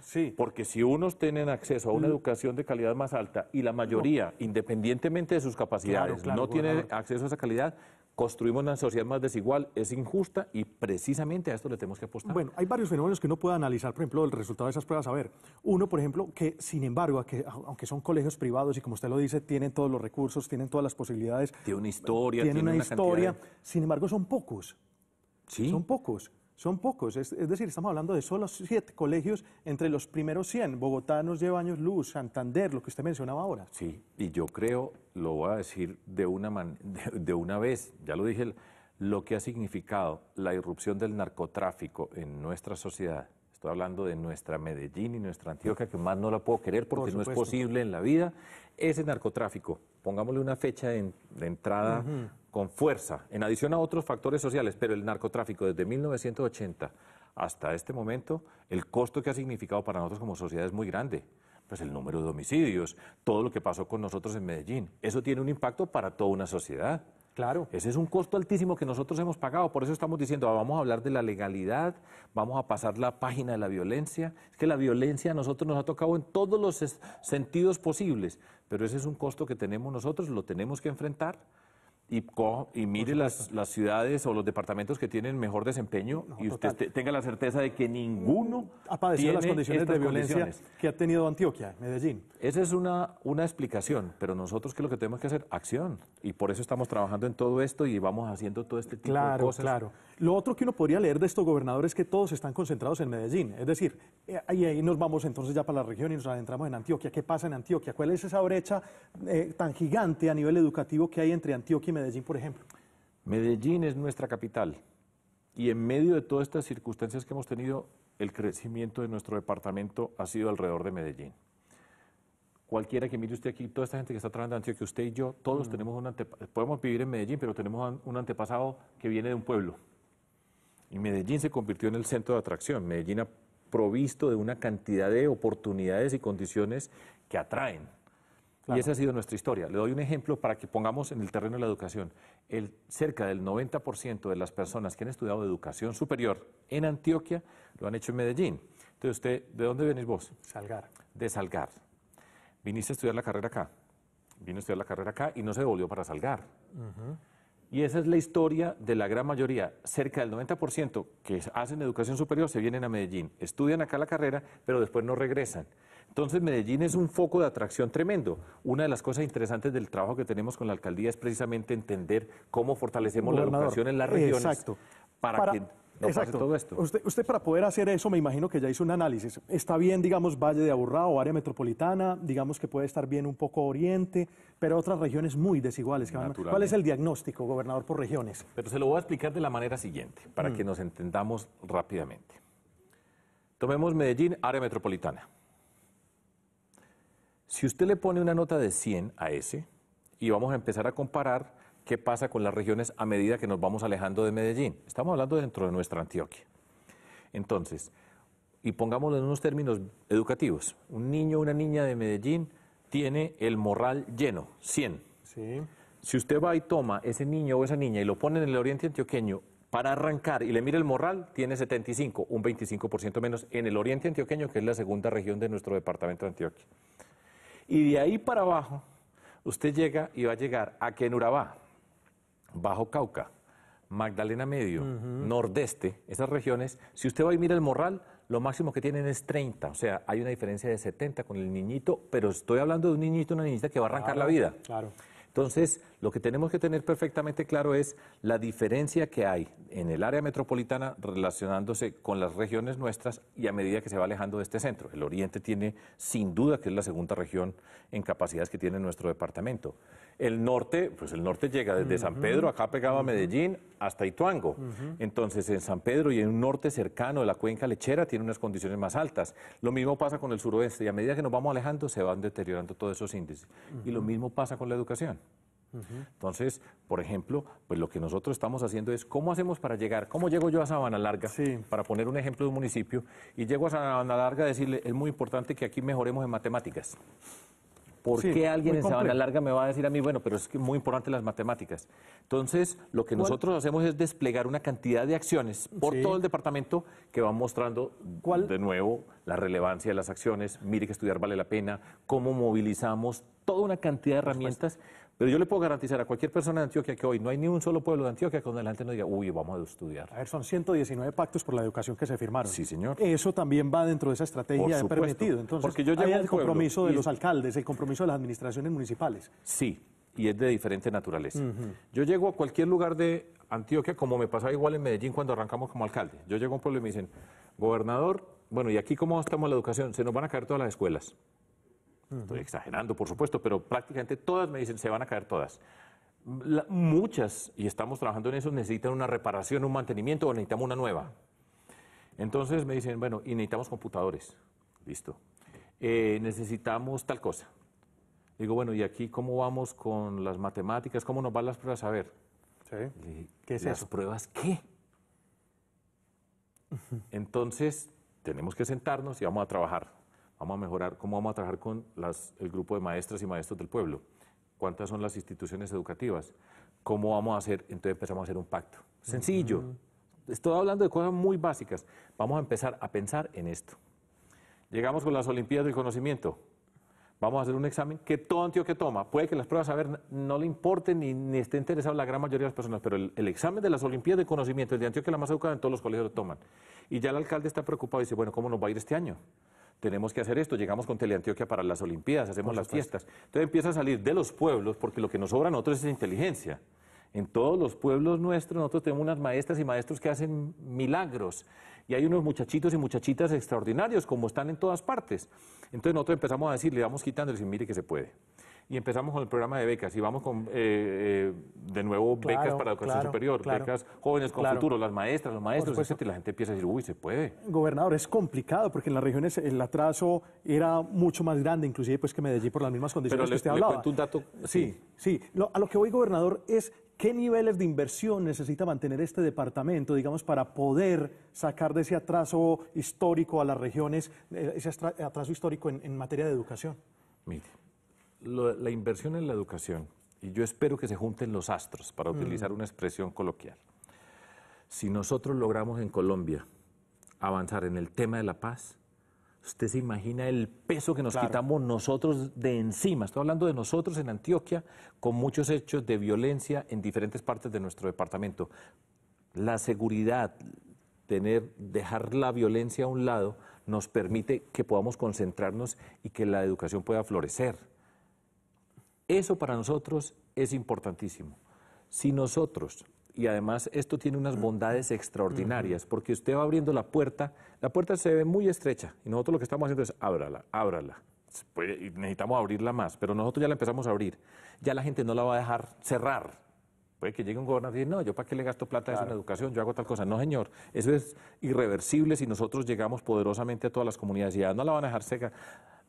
Sí. Porque si unos tienen acceso a una mm. educación de calidad más alta y la mayoría, independientemente de sus capacidades, no tiene acceso a esa calidad, construimos una sociedad más desigual, es injusta y precisamente a esto le tenemos que apostar. Bueno, hay varios fenómenos que uno puede analizar, por ejemplo, el resultado de esas pruebas. A ver, uno, por ejemplo, que sin embargo, que, aunque son colegios privados y como usted lo dice, tienen todos los recursos, tienen todas las posibilidades. Tiene una historia, tiene, una, historia, sin embargo, son pocos. Sí. Son pocos son pocos. Es, decir, estamos hablando de solo siete colegios entre los primeros 100. Bogotá nos lleva años luz, Santander, lo que usted mencionaba ahora. Sí, y yo creo, lo voy a decir de una, de, una vez, ya lo dije, lo que ha significado la irrupción del narcotráfico en nuestra sociedad. Estoy hablando de nuestra Medellín y nuestra Antioquia, que más no la puedo querer porque no es posible en la vida. Ese narcotráfico, pongámosle una fecha de, entrada con fuerza, en adición a otros factores sociales, pero el narcotráfico desde 1980 hasta este momento, el costo que ha significado para nosotros como sociedad es muy grande. Pues el número de homicidios, todo lo que pasó con nosotros en Medellín, eso tiene un impacto para toda una sociedad. Claro. Ese es un costo altísimo que nosotros hemos pagado. Por eso estamos diciendo, ah, vamos a hablar de la legalidad, vamos a pasar la página de la violencia. Es que la violencia a nosotros nos ha tocado en todos los sentidos posibles, pero ese es un costo que tenemos nosotros, lo tenemos que enfrentar y, mire las, las, ciudades o los departamentos que tienen mejor desempeño y usted tenga la certeza de que ninguno ha padecido las condiciones de violencia que ha tenido Antioquia, Medellín. Esa es una, una explicación, pero nosotros es lo que tenemos que hacer, acción. Y por eso estamos trabajando en todo esto y vamos haciendo todo este tipo de cosas. Claro, claro. Lo otro que uno podría leer de estos gobernadores es que todos están concentrados en Medellín. Es decir, eh, ahí, ahí nos vamos entonces ya para la región y nos adentramos en Antioquia. ¿Qué pasa en Antioquia? ¿Cuál es esa brecha eh, tan gigante a nivel educativo que hay entre Antioquia y Medellín? Medellín, por ejemplo? Medellín es nuestra capital y en medio de todas estas circunstancias que hemos tenido, el crecimiento de nuestro departamento ha sido alrededor de Medellín. Cualquiera que mire usted aquí, toda esta gente que está trabajando en que usted y yo, todos mm. tenemos un podemos vivir en Medellín, pero tenemos un antepasado que viene de un pueblo. Y Medellín se convirtió en el centro de atracción. Medellín ha provisto de una cantidad de oportunidades y condiciones que atraen. Y esa ha sido nuestra historia. Le doy un ejemplo para que pongamos en el terreno de la educación. El, cerca del 90% de las personas que han estudiado educación superior en Antioquia lo han hecho en Medellín. Entonces, usted, ¿de dónde venís vos? Salgar. De Salgar. Viniste a estudiar la carrera acá. Vino a estudiar la carrera acá y no se devolvió para Salgar. Y esa es la historia de la gran mayoría. Cerca del 90% que hacen educación superior se vienen a Medellín, estudian acá la carrera, pero después no regresan. Entonces Medellín es un foco de atracción tremendo. Una de las cosas interesantes del trabajo que tenemos con la alcaldía es precisamente entender cómo fortalecemos la educación en las regiones exacto, para, que Exacto. Todo esto. Usted, para poder hacer eso, me imagino que ya hizo un análisis. Está bien, digamos, Valle de o área metropolitana, digamos que puede estar bien un poco Oriente, pero otras regiones muy desiguales. ¿Cuál es el diagnóstico, gobernador, por regiones? Pero se lo voy a explicar de la manera siguiente, para mm. que nos entendamos rápidamente. Tomemos Medellín, área metropolitana. Si usted le pone una nota de 100 a ese, y vamos a empezar a comparar qué pasa con las regiones a medida que nos vamos alejando de Medellín. Estamos hablando dentro de nuestra Antioquia. Entonces, y pongámoslo en unos términos educativos. Un niño o una niña de Medellín tiene el morral lleno, 100. Si usted va y toma ese niño o esa niña y lo pone en el oriente antioqueño para arrancar y le mira el morral, tiene 75, un 25% menos en el oriente antioqueño, que es la segunda región de nuestro departamento de Antioquia. Y de ahí para abajo, usted llega y va a llegar a que Bajo Cauca, Magdalena Medio, Nordeste, esas regiones, si usted va y mira el morral, lo máximo que tienen es 30. O sea, hay una diferencia de 70 con el niñito, pero estoy hablando de un niñito, una niñita que va a arrancar la vida. Claro. Entonces, lo que tenemos que tener perfectamente claro es la diferencia que hay en el área metropolitana relacionándose con las regiones nuestras y a medida que se va alejando de este centro. El oriente tiene, sin duda, que es la segunda región en capacidades que tiene nuestro departamento. El norte, pues el norte llega desde San Pedro, acá pegaba Medellín, hasta Ituango. Entonces, en San Pedro y en un norte cercano de la cuenca lechera tiene unas condiciones más altas. Lo mismo pasa con el suroeste y a medida que nos vamos alejando se van deteriorando todos esos índices. Y lo mismo pasa con la educación. Entonces, por ejemplo, pues lo que nosotros estamos haciendo es cómo hacemos para llegar, cómo llego yo a Sabana Larga, para poner un ejemplo de un municipio, y llego a Sabana Larga a decirle, es muy importante que aquí mejoremos en matemáticas. ¿Por qué alguien en Sabana Larga me va a decir a mí, bueno, pero es que muy importante las matemáticas? Entonces, lo que nosotros hacemos es desplegar una cantidad de acciones por todo el departamento que van mostrando de nuevo la relevancia de las acciones, mire que estudiar vale la pena, cómo movilizamos toda una cantidad de herramientas pero yo le puedo garantizar a cualquier persona de Antioquia que hoy no hay ni un solo pueblo de Antioquia que la gente no diga, uy, vamos a estudiar. A ver, son 119 pactos por la educación que se firmaron. Sí, señor. Eso también va dentro de esa estrategia de permitido. Entonces, Porque yo hay el compromiso de los alcaldes, el compromiso de las administraciones municipales. Sí, y es de diferente naturaleza. Yo llego a cualquier lugar de Antioquia, como me pasaba igual en Medellín cuando arrancamos como alcalde. Yo llego a un pueblo y me dicen, gobernador, bueno, ¿y aquí cómo estamos la educación? Se nos van a caer todas las escuelas. Estoy exagerando, por supuesto, pero prácticamente todas me dicen, se van a caer todas. muchas, y estamos trabajando en eso, necesitan una reparación, un mantenimiento o necesitamos una nueva. Entonces me dicen, bueno, y necesitamos computadores. Listo. Eh, necesitamos tal cosa. Digo, bueno, ¿y aquí cómo vamos con las matemáticas? ¿Cómo nos van las pruebas? A ver. Sí. ¿Qué es ¿Las pruebas qué? Entonces, tenemos que sentarnos y vamos a trabajar. Vamos a mejorar cómo vamos a trabajar con el grupo de maestras y maestros del pueblo. ¿Cuántas son las instituciones educativas? ¿Cómo vamos a hacer? Entonces empezamos a hacer un pacto. Sencillo. Estoy hablando de cosas muy básicas. Vamos a empezar a pensar en esto. Llegamos con las Olimpiadas del Conocimiento. Vamos a hacer un examen que todo Antioquia toma. Puede que las pruebas, a ver, no le importen ni, esté interesado la gran mayoría de las personas, pero el, examen de las Olimpiadas del Conocimiento, el de Antioquia, la más educada en todos los colegios lo toman. Y ya el alcalde está preocupado y dice, bueno, ¿cómo nos va a ir este año? tenemos que hacer esto, llegamos con Teleantioquia para las Olimpiadas, hacemos las fiestas. Entonces empieza a salir de los pueblos, porque lo que nos sobra a nosotros es inteligencia. En todos los pueblos nuestros nosotros tenemos unas maestras y maestros que hacen milagros y hay unos muchachitos y muchachitas extraordinarios como están en todas partes. Entonces nosotros empezamos a decir, le vamos quitando y mire que se puede y empezamos con el programa de becas y vamos con, eh, eh, de nuevo, becas para educación superior, becas jóvenes con futuro, las maestras, los maestros, etc. Y la gente empieza a decir, uy, se puede. Gobernador, es complicado porque en las regiones el atraso era mucho más grande, inclusive pues que Medellín por las mismas condiciones Pero que le, usted hablaba. Le un dato. Sí, sí. a lo que voy, gobernador, es ¿Qué niveles de inversión necesita mantener este departamento, digamos, para poder sacar de ese atraso histórico a las regiones, eh, ese atraso histórico en, en materia de educación? Mire, la inversión en la educación, y yo espero que se junten los astros, para mm. utilizar una expresión coloquial. Si nosotros logramos en Colombia avanzar en el tema de la paz, usted se imagina el peso que nos quitamos nosotros de encima. Estoy hablando de nosotros en Antioquia, con muchos hechos de violencia en diferentes partes de nuestro departamento. La seguridad, tener, dejar la violencia a un lado, nos permite que podamos concentrarnos y que la educación pueda florecer. Eso para nosotros es importantísimo. Si nosotros, y además esto tiene unas bondades extraordinarias, porque usted va abriendo la puerta, la puerta se ve muy estrecha, y nosotros lo que estamos haciendo es ábrala, ábrala. necesitamos abrirla más, pero nosotros ya la empezamos a abrir. Ya la gente no la va a dejar cerrar. Puede que llegue un gobernador y diga, no, yo para qué le gasto plata a eso en educación, yo hago tal cosa. No, señor, eso es irreversible si nosotros llegamos poderosamente a todas las comunidades y ya no la van a dejar seca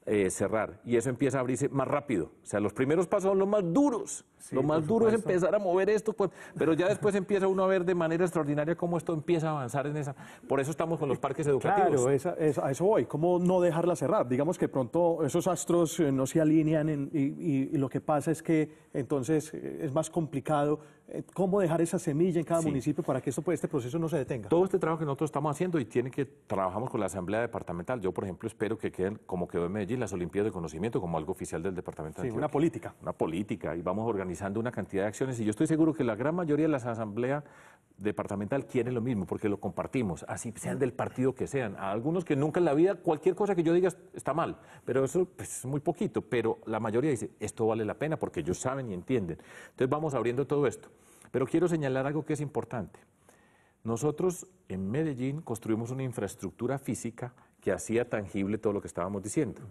eh, cerrar. Y eso empieza a abrirse más rápido. O sea, los primeros pasos son los más duros. lo más duro es empezar a mover esto, pues, pero ya después empieza uno a ver de manera extraordinaria cómo esto empieza a avanzar en esa. Por eso estamos con los parques educativos. Claro, a eso voy. ¿Cómo no dejarla cerrar? Digamos que pronto esos astros eh, no se alinean y, y, lo que pasa es que entonces eh, es más complicado eh, cómo dejar esa semilla en cada municipio para que esto, pues, este proceso no se detenga. Todo este trabajo que nosotros estamos haciendo y tiene que trabajamos con la Asamblea Departamental. Yo, por ejemplo, espero que queden, como quedó en Medellín, las Olimpiadas de Conocimiento como algo oficial del Departamento. Sí, una política. Una política y vamos organizando una cantidad de acciones y yo estoy seguro que la gran mayoría de las asambleas departamental quieren lo mismo porque lo compartimos, así sean del partido que sean. A algunos que nunca en la vida, cualquier cosa que yo diga está mal, pero eso pues, es muy poquito, pero la mayoría dice, esto vale la pena porque ellos saben y entienden. Entonces vamos abriendo todo esto. Pero quiero señalar algo que es importante. Nosotros en Medellín construimos una infraestructura física que hacía tangible todo lo que estábamos diciendo.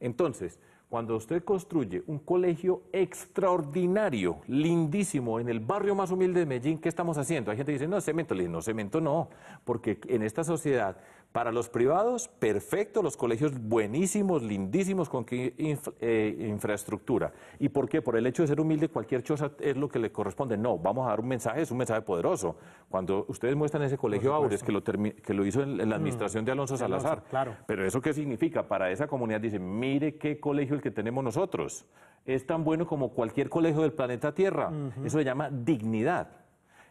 Entonces, cuando usted construye un colegio extraordinario, lindísimo, en el barrio más humilde de Medellín, ¿qué estamos haciendo? Hay gente que dice, no, cemento. lindo, no, cemento no, porque en esta sociedad para los privados, perfecto, los colegios buenísimos, lindísimos, con qué eh, infraestructura. ¿Y por qué? Por el hecho de ser humilde, cualquier cosa es lo que le corresponde. No, vamos a dar un mensaje, es un mensaje poderoso. Cuando ustedes muestran ese colegio Aures, que lo, que lo hizo en, la mm. administración de Alonso Salazar, claro. pero ¿eso qué significa? Para esa comunidad dice, mire qué colegio el que tenemos nosotros. Es tan bueno como cualquier colegio del planeta Tierra. Eso se llama dignidad.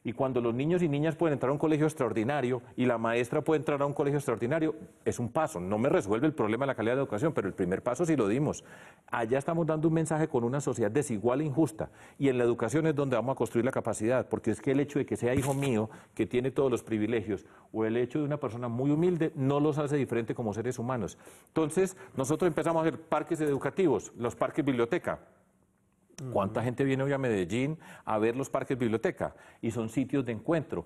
Y cuando los niños y niñas pueden entrar a un colegio extraordinario y la maestra puede entrar a un colegio extraordinario, es un paso. No me resuelve el problema de la calidad de educación, pero el primer paso sí lo dimos. Allá estamos dando un mensaje con una sociedad desigual e injusta. Y en la educación es donde vamos a construir la capacidad, porque es que el hecho de que sea hijo mío, que tiene todos los privilegios, o el hecho de una persona muy humilde, no los hace diferente como seres humanos. Entonces, nosotros empezamos a hacer parques educativos, los parques biblioteca ¿Cuánta gente viene hoy a Medellín a ver los parques biblioteca? Y son sitios de encuentro.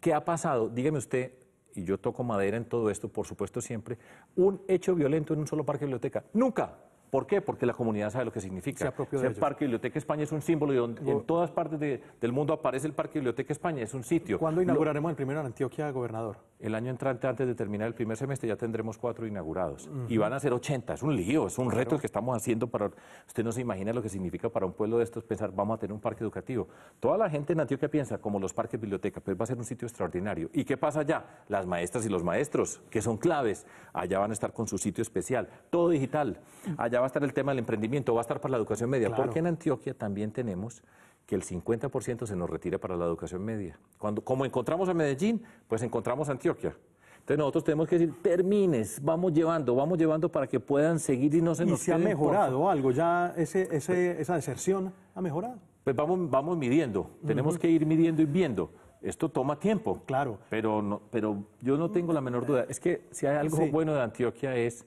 ¿Qué ha pasado? Dígame usted, y yo toco madera en todo esto, por supuesto siempre, un hecho violento en un solo parque biblioteca. Nunca. ¿Por qué? Porque la comunidad sabe lo que significa. el Parque Biblioteca España es un símbolo y en todas partes del mundo aparece el Parque Biblioteca España, es un sitio. ¿Cuándo inauguraremos el primero en Antioquia, gobernador? El año entrante, antes de terminar el primer semestre, ya tendremos cuatro inaugurados. Y van a ser 80, es un lío, es un reto que estamos haciendo para... Usted no se imagina lo que significa para un pueblo de estos pensar, vamos a tener un parque educativo. Toda la gente en Antioquia piensa, como los parques biblioteca, pues va a ser un sitio extraordinario. ¿Y qué pasa allá? Las maestras y los maestros, que son claves, allá van a estar con su sitio especial, todo digital. Allá va a estar el tema del emprendimiento, va a estar para la educación media, porque en Antioquia también tenemos que el 50% se nos retira para la educación media. Cuando, como encontramos a Medellín, pues encontramos a Antioquia. Entonces nosotros tenemos que decir, termines, vamos llevando, vamos llevando para que puedan seguir y no se nos... ¿Y se ha mejorado algo? ¿Ya ese, pues esa deserción ha mejorado? Pues vamos, vamos midiendo, tenemos que ir midiendo y viendo. Esto toma tiempo. Claro. Pero, no, pero yo no tengo la menor duda. Es que si hay algo bueno de Antioquia es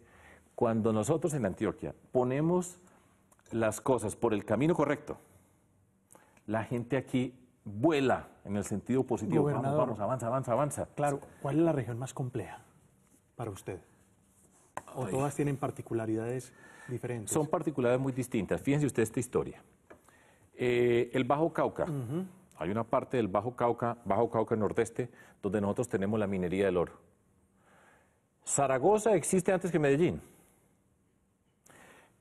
cuando nosotros en Antioquia ponemos las cosas por el camino correcto, la gente aquí vuela en el sentido positivo. vamos, vamos, avanza, avanza, avanza. Claro, ¿cuál es la región más compleja para usted? ¿O todas tienen particularidades diferentes? Son particularidades muy distintas. Fíjense usted esta historia. Eh, el Bajo Cauca. Hay una parte del Bajo Cauca, Bajo Cauca Nordeste, donde nosotros tenemos la minería del oro. Zaragoza existe antes que Medellín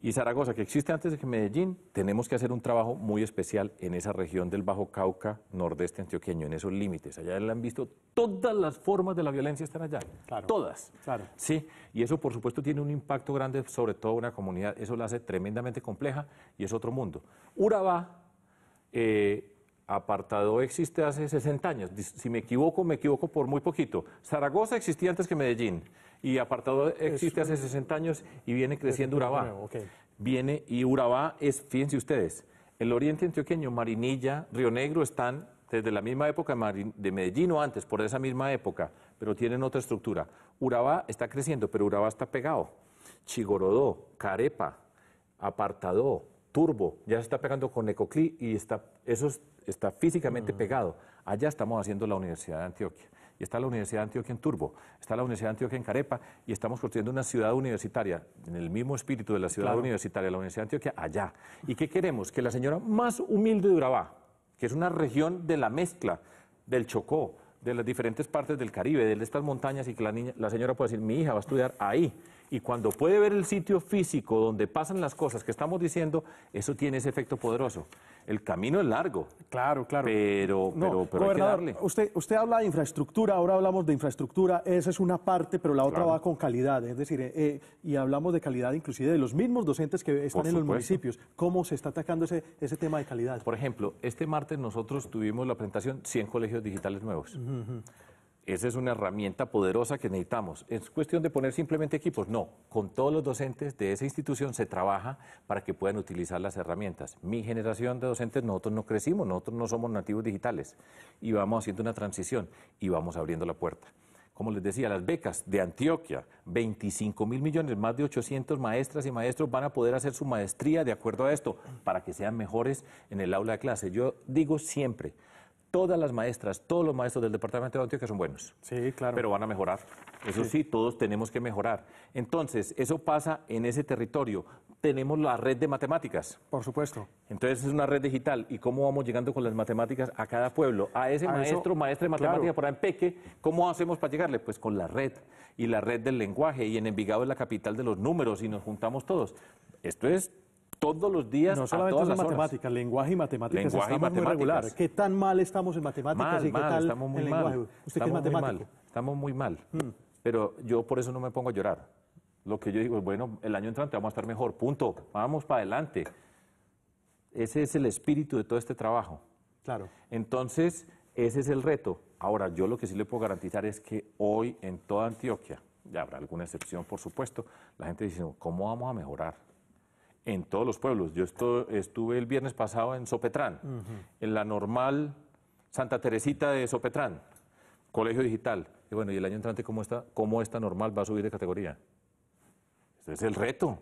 y Zaragoza, que existe antes de que Medellín, tenemos que hacer un trabajo muy especial en esa región del Bajo Cauca, nordeste antioqueño, en esos límites. Allá le han visto, todas las formas de la violencia están allá, todas. Sí, y eso por supuesto tiene un impacto grande sobre toda una comunidad, eso la hace tremendamente compleja y es otro mundo. Urabá, eh, apartado existe hace 60 años, si me equivoco, me equivoco por muy poquito. Zaragoza existía antes que Medellín y apartado existe hace 60 años y viene creciendo Urabá. Viene y Urabá es, fíjense ustedes, el oriente antioqueño, Marinilla, Río Negro están desde la misma época de Medellín o antes, por esa misma época, pero tienen otra estructura. Urabá está creciendo, pero Urabá está pegado. Chigorodó, Carepa, Apartado, Turbo, ya se está pegando con Ecoclí y está, eso está físicamente mm. pegado. Allá estamos haciendo la Universidad de Antioquia y está la Universidad de Antioquia en Turbo, está la Universidad de Antioquia en Carepa, y estamos construyendo una ciudad universitaria, en el mismo espíritu de la ciudad universitaria, la Universidad de Antioquia, allá. ¿Y qué queremos? Que la señora más humilde de Urabá, que es una región de la mezcla del Chocó, de las diferentes partes del Caribe, de estas montañas, y que la, niña, la señora pueda decir, mi hija va a estudiar ahí y cuando puede ver el sitio físico donde pasan las cosas que estamos diciendo, eso tiene ese efecto poderoso. El camino es largo. Claro, claro. Pero, hay que darle. Usted, usted habla de infraestructura, ahora hablamos de infraestructura, esa es una parte, pero la otra va con calidad. Es decir, eh, eh, y hablamos de calidad inclusive de los mismos docentes que están en los municipios. ¿Cómo se está atacando ese, tema de calidad? Por ejemplo, este martes nosotros tuvimos la presentación 100 colegios digitales nuevos esa es una herramienta poderosa que necesitamos. ¿Es cuestión de poner simplemente equipos? No, con todos los docentes de esa institución se trabaja para que puedan utilizar las herramientas. Mi generación de docentes, nosotros no crecimos, nosotros no somos nativos digitales y vamos haciendo una transición y vamos abriendo la puerta. Como les decía, las becas de Antioquia, 25 mil millones, más de 800 maestras y maestros van a poder hacer su maestría de acuerdo a esto para que sean mejores en el aula de clase. Yo digo siempre, todas las maestras, todos los maestros del departamento de Antioquia son buenos. Sí, claro. Pero van a mejorar. Eso sí. todos tenemos que mejorar. Entonces, eso pasa en ese territorio. Tenemos la red de matemáticas. Por supuesto. Entonces, es una red digital. ¿Y cómo vamos llegando con las matemáticas a cada pueblo? A ese maestro maestro, de matemáticas por ahí en Peque, ¿cómo hacemos para llegarle? Pues con la red. Y la red del lenguaje. Y en Envigado es la capital de los números y nos juntamos todos. Esto es todos los días. No solamente en matemáticas, lenguaje y matemáticas. Lenguaje y matemáticas. ¿Qué tan mal estamos en matemáticas y qué estamos muy en mal. lenguaje? matemático? Muy mal, estamos muy mal. Hmm. Pero yo por eso no me pongo a llorar. Lo que yo digo es, bueno, el año entrante vamos a estar mejor, punto. Vamos para adelante. Ese es el espíritu de todo este trabajo. Claro. Entonces, ese es el reto. Ahora, yo lo que sí le puedo garantizar es que hoy en toda Antioquia, ya habrá alguna excepción, por supuesto, la gente dice, ¿cómo vamos a mejorar? en todos los pueblos. Yo estuve el viernes pasado en Sopetrán, en la normal Santa Teresita de Sopetrán, colegio digital. Y bueno, ¿y el año entrante cómo está? ¿Cómo esta normal va a subir de categoría? Ese es el reto.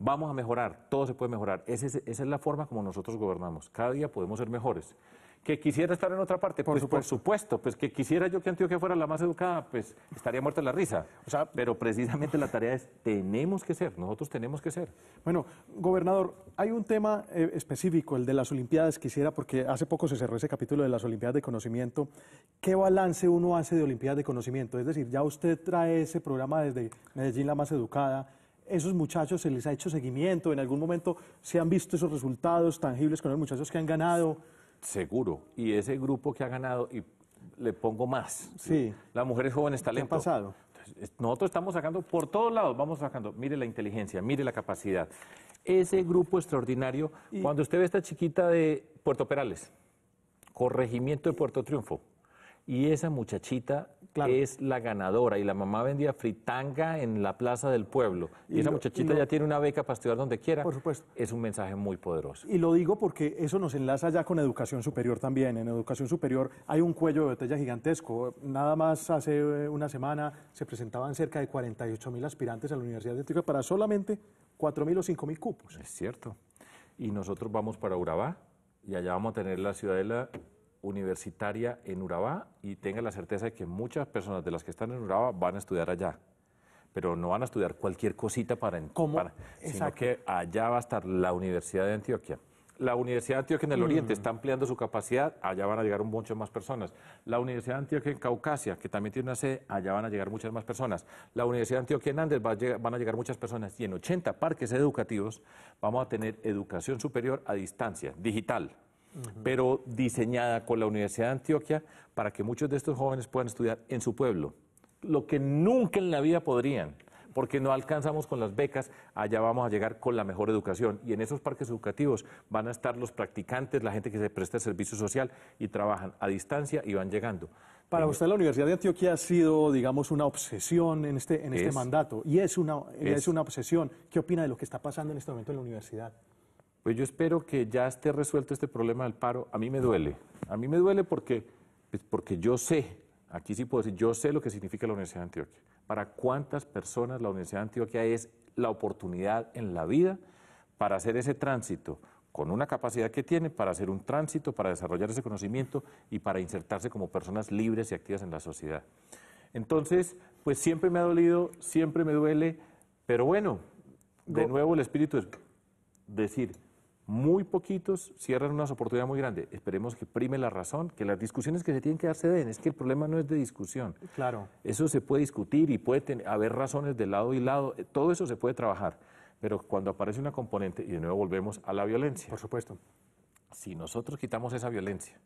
Vamos a mejorar, todo se puede mejorar. esa es la forma como nosotros gobernamos. Cada día podemos ser mejores. ¿Que quisiera estar en otra parte? Por pues, supuesto. pues que quisiera yo que Antioquia fuera la más educada, pues estaría muerta la risa. O sea, Pero precisamente la tarea es, tenemos que ser, nosotros tenemos que ser. Bueno, gobernador, hay un tema eh, específico, el de las Olimpiadas, quisiera, porque hace poco se cerró ese capítulo de las Olimpiadas de Conocimiento. ¿Qué balance uno hace de Olimpiadas de Conocimiento? Es decir, ya usted trae ese programa desde Medellín la más educada esos muchachos se les ha hecho seguimiento, en algún momento se han visto esos resultados tangibles con los muchachos que han ganado. Seguro. Y ese grupo que ha ganado, y le pongo más. Sí. Las mujeres jóvenes talento. pasado? nosotros estamos sacando por todos lados, vamos sacando. Mire la inteligencia, mire la capacidad. Ese grupo extraordinario, cuando usted ve esta chiquita de Puerto Perales, corregimiento de Puerto Triunfo, y esa muchachita es la ganadora. Y la mamá vendía fritanga en la plaza del pueblo. Y, esa muchachita ya tiene una beca para estudiar donde quiera. Por supuesto. Es un mensaje muy poderoso. Y lo digo porque eso nos enlaza ya con educación superior también. En educación superior hay un cuello de botella gigantesco. Nada más hace eh, una semana se presentaban cerca de 48 mil aspirantes a la Universidad de Antioquia para solamente 4 mil o 5 mil cupos. Es cierto. Y nosotros vamos para Urabá y allá vamos a tener la ciudadela universitaria en Urabá y tenga la certeza de que muchas personas de las que están en Urabá van a estudiar allá. Pero no van a estudiar cualquier cosita para... ¿Cómo? sino que allá va a estar la Universidad de Antioquia. La Universidad de Antioquia en el Oriente mm. está ampliando su capacidad, allá van a llegar muchas más personas. La Universidad de Antioquia en Caucasia, que también tiene una sede, allá van a llegar muchas más personas. La Universidad de Antioquia en Andes van a llegar muchas personas. Y en 80 parques educativos vamos a tener educación superior a distancia, digital pero diseñada con la Universidad de Antioquia para que muchos de estos jóvenes puedan estudiar en su pueblo, lo que nunca en la vida podrían porque no alcanzamos con las becas, allá vamos a llegar con la mejor educación. Y en esos parques educativos van a estar los practicantes, la gente que se presta el servicio social y trabajan a distancia y van llegando. Para eh, usted la Universidad de Antioquia ha sido, digamos, una obsesión en este, este mandato, y es una, es una obsesión. ¿Qué opina de lo que está pasando en este momento en la universidad? Pues yo espero que ya esté resuelto este problema del paro. A mí me duele. A mí me duele porque, pues, porque yo sé, aquí sí puedo decir, yo sé lo que significa la Universidad de Antioquia. Para cuántas personas la Universidad de Antioquia es la oportunidad en la vida para hacer ese tránsito con una capacidad que tiene para hacer un tránsito, para desarrollar ese conocimiento y para insertarse como personas libres y activas en la sociedad. Entonces, pues siempre me ha dolido, siempre me duele, pero bueno, de nuevo el espíritu es decir, muy poquitos cierran una oportunidad muy grande. Esperemos que prime la razón, que las discusiones que se tienen que dar se den. Es que el problema no es de discusión. Claro. Eso se puede discutir y puede haber razones de lado y lado. Eh, todo eso se puede trabajar. Pero cuando aparece una componente, y de nuevo volvemos a la violencia. Por supuesto. Si nosotros quitamos esa violencia,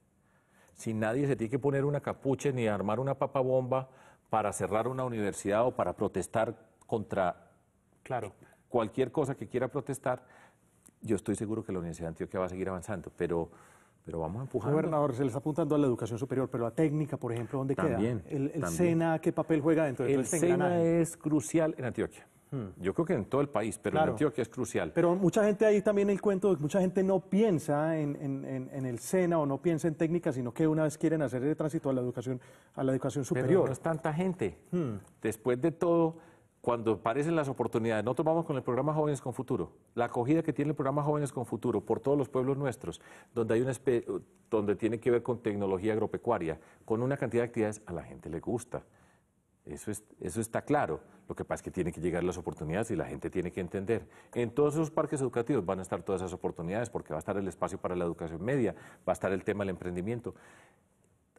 si nadie se tiene que poner una capucha ni armar una papa bomba para cerrar una universidad o para protestar contra claro. cualquier cosa que quiera protestar, yo estoy seguro que la Universidad de Antioquia va a seguir avanzando, pero, pero vamos a empujar. Gobernador, se le está apuntando a la educación superior, pero la técnica, por ejemplo, ¿dónde queda? El, el SENA, ¿qué papel juega dentro de el este SENA es crucial en Antioquia. Hmm. Yo creo que en todo el país, pero en Antioquia es crucial. Pero mucha gente ahí también el cuento, mucha gente no piensa en, el SENA o no piensa en técnica, sino que una vez quieren hacer el tránsito a la educación, a la educación superior. Pero no es tanta gente. Hmm. Después de todo, cuando aparecen las oportunidades, nosotros vamos con el programa Jóvenes con Futuro, la acogida que tiene el programa Jóvenes con Futuro por todos los pueblos nuestros, donde, hay una donde tiene que ver con tecnología agropecuaria, con una cantidad de actividades, a la gente le gusta. Eso, es, eso está claro. Lo que pasa es que tienen que llegar las oportunidades y la gente tiene que entender. En todos esos parques educativos van a estar todas esas oportunidades porque va a estar el espacio para la educación media, va a estar el tema del emprendimiento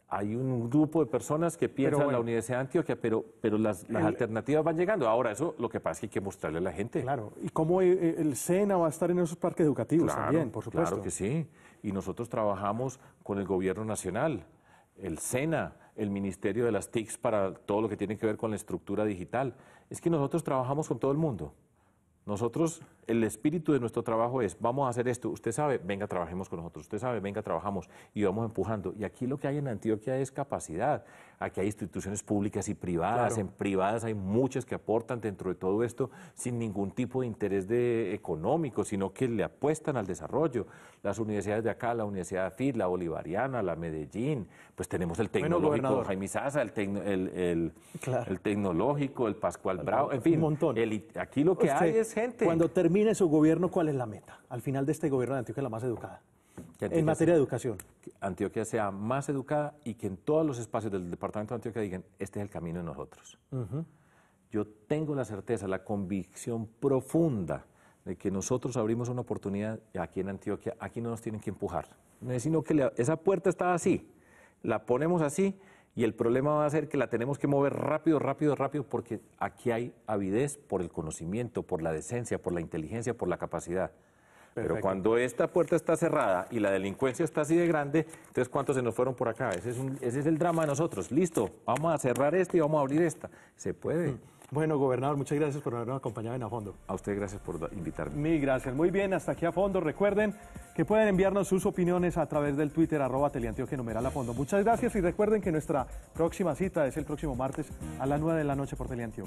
hay un grupo de personas que piensan en la Universidad de Antioquia, pero, pero las, alternativas van llegando. Ahora, eso lo que pasa es que hay que mostrarle a la gente. Claro, y cómo e, e, el SENA va a estar en esos parques educativos también, por supuesto. Claro que sí, y nosotros trabajamos con el gobierno nacional, el SENA, el Ministerio de las TICs para todo lo que tiene que ver con la estructura digital. Es que nosotros trabajamos con todo el mundo. Nosotros, el espíritu de nuestro trabajo es, vamos a hacer esto, usted sabe, venga, trabajemos con nosotros, usted sabe, venga, trabajamos y vamos empujando. Y aquí lo que hay en Antioquia es capacidad. Aquí hay instituciones públicas y privadas, en privadas hay muchas que aportan dentro de todo esto sin ningún tipo de interés de económico, sino que le apuestan al desarrollo. Las universidades de acá, la Universidad de Afid, la Bolivariana, la Medellín, pues tenemos el tecnológico Jaime Sasa, el, tecnológico, el Pascual Bravo, en fin. aquí lo que hay es cuando termine su gobierno, ¿cuál es la meta? Al final de este gobierno de Antioquia, la más educada. En materia de educación. Que Antioquia sea más educada y que en todos los espacios del departamento de Antioquia digan, este es el camino de nosotros. Yo tengo la certeza, la convicción profunda de que nosotros abrimos una oportunidad aquí en Antioquia, aquí no nos tienen que empujar, sino que esa puerta está así, la ponemos así y el problema va a ser que la tenemos que mover rápido, rápido, rápido, porque aquí hay avidez por el conocimiento, por la decencia, por la inteligencia, por la capacidad. Pero cuando esta puerta está cerrada y la delincuencia está así de grande, entonces ¿cuántos se nos fueron por acá? Ese es, el drama de nosotros. Listo, vamos a cerrar este y vamos a abrir esta. Se puede. Mm. Bueno, gobernador, muchas gracias por habernos acompañado en A Fondo. A usted gracias por invitarme. Mil gracias. Muy bien, hasta aquí A Fondo. Recuerden que pueden enviarnos sus opiniones a través del Twitter, arroba que numeral Fondo. Muchas gracias y recuerden que nuestra próxima cita es el próximo martes a las 9 de la noche por Teleantioquia.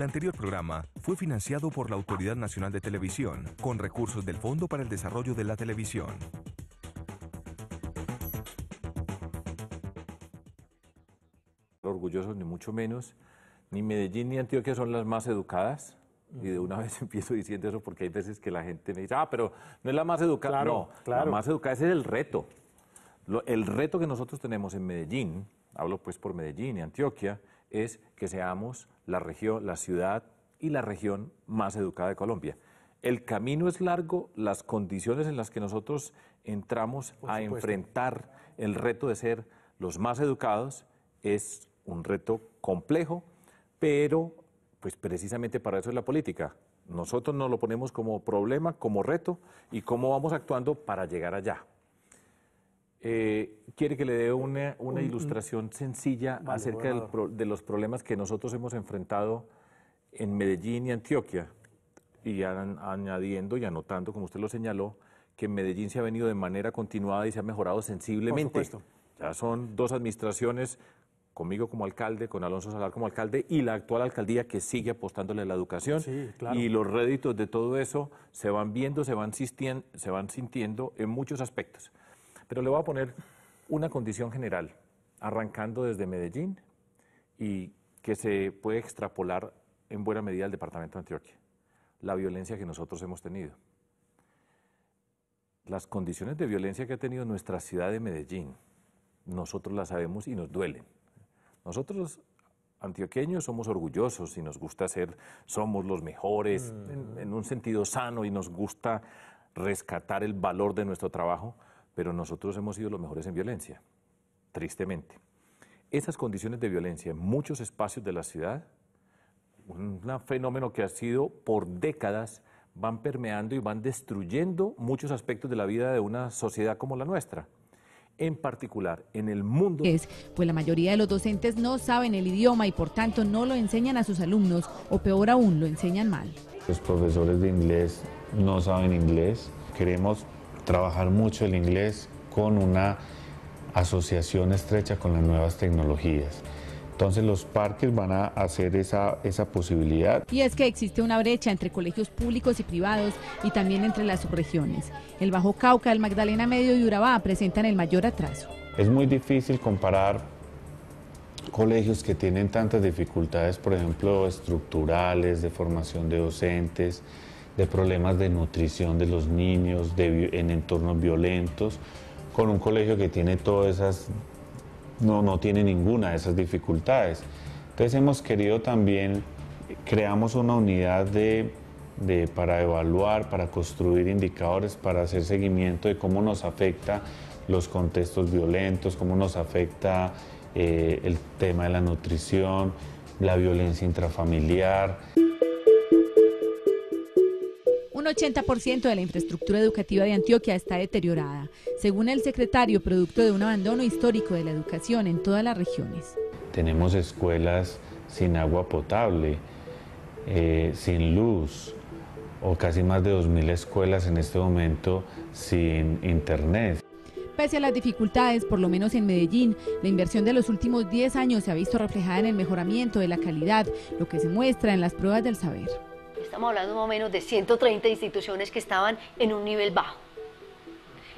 El anterior programa fue financiado por la Autoridad Nacional de Televisión con recursos del Fondo para el Desarrollo de la Televisión. Orgullosos ni mucho menos, ni Medellín ni Antioquia son las más educadas. Y de una *laughs* vez empiezo diciendo eso porque hay veces que la gente me dice, ah, pero no es la más educada. no, la más educada ese es el reto. el reto que nosotros tenemos en Medellín, hablo pues por Medellín y Antioquia, es que seamos la región, la ciudad y la región más educada de Colombia. El camino es largo, las condiciones en las que nosotros entramos a enfrentar el reto de ser los más educados es un reto complejo, pero pues precisamente para eso es la política. Nosotros nos lo ponemos como problema, como reto y cómo vamos actuando para llegar allá. Eh, quiere que le dé una, mm. ilustración sencilla acerca de los problemas que nosotros hemos enfrentado en Medellín y Antioquia, y añadiendo y anotando, como usted lo señaló, que en Medellín se ha venido de manera continuada y se ha mejorado sensiblemente. ya son dos administraciones, conmigo como alcalde, con Alonso Salar como alcalde, y la actual alcaldía que sigue apostándole a la educación. Y los réditos de todo eso se van viendo, se van, se van sintiendo en muchos aspectos. Pero le voy a poner una condición general, arrancando desde Medellín y que se puede extrapolar en buena medida al departamento de Antioquia, la violencia que nosotros hemos tenido. Las condiciones de violencia que ha tenido nuestra ciudad de Medellín, nosotros las sabemos y nos duelen. Nosotros antioqueños somos orgullosos y nos gusta ser, somos los mejores, en un sentido sano y nos gusta rescatar el valor de nuestro trabajo, pero nosotros hemos sido los mejores en violencia, tristemente. Esas condiciones de violencia en muchos espacios de la ciudad, un fenómeno que ha sido por décadas, van permeando y van destruyendo muchos aspectos de la vida de una sociedad como la nuestra en particular en el mundo. Es, pues la mayoría de los docentes no saben el idioma y por tanto no lo enseñan a sus alumnos o peor aún lo enseñan mal. Los profesores de inglés no saben inglés. Queremos trabajar mucho el inglés con una asociación estrecha con las nuevas tecnologías. Entonces los parques van a hacer esa, posibilidad. Y es que existe una brecha entre colegios públicos y privados y también entre las subregiones. El Bajo Cauca, el Magdalena Medio y Urabá presentan el mayor atraso. Es muy difícil comparar colegios que tienen tantas dificultades, por ejemplo, estructurales, de formación de docentes, de problemas de nutrición de los niños, en entornos violentos, con un colegio que tiene todas esas, no, no tiene ninguna de esas dificultades. Entonces hemos querido también, creamos una unidad de, para evaluar, para construir indicadores, para hacer seguimiento de cómo nos afecta los contextos violentos, cómo nos afecta eh, el tema de la nutrición, la violencia intrafamiliar. Un 80% de la infraestructura educativa de Antioquia está deteriorada, según el secretario, producto de un abandono histórico de la educación en todas las regiones. Tenemos escuelas sin agua potable, eh, sin luz, o casi más de 2.000 escuelas en este momento sin internet. Pese a las dificultades, por lo menos en Medellín, la inversión de los últimos 10 años se ha visto reflejada en el mejoramiento de la calidad, lo que se muestra en las pruebas del saber. Estamos hablando más o menos de 130 instituciones que estaban en un nivel bajo.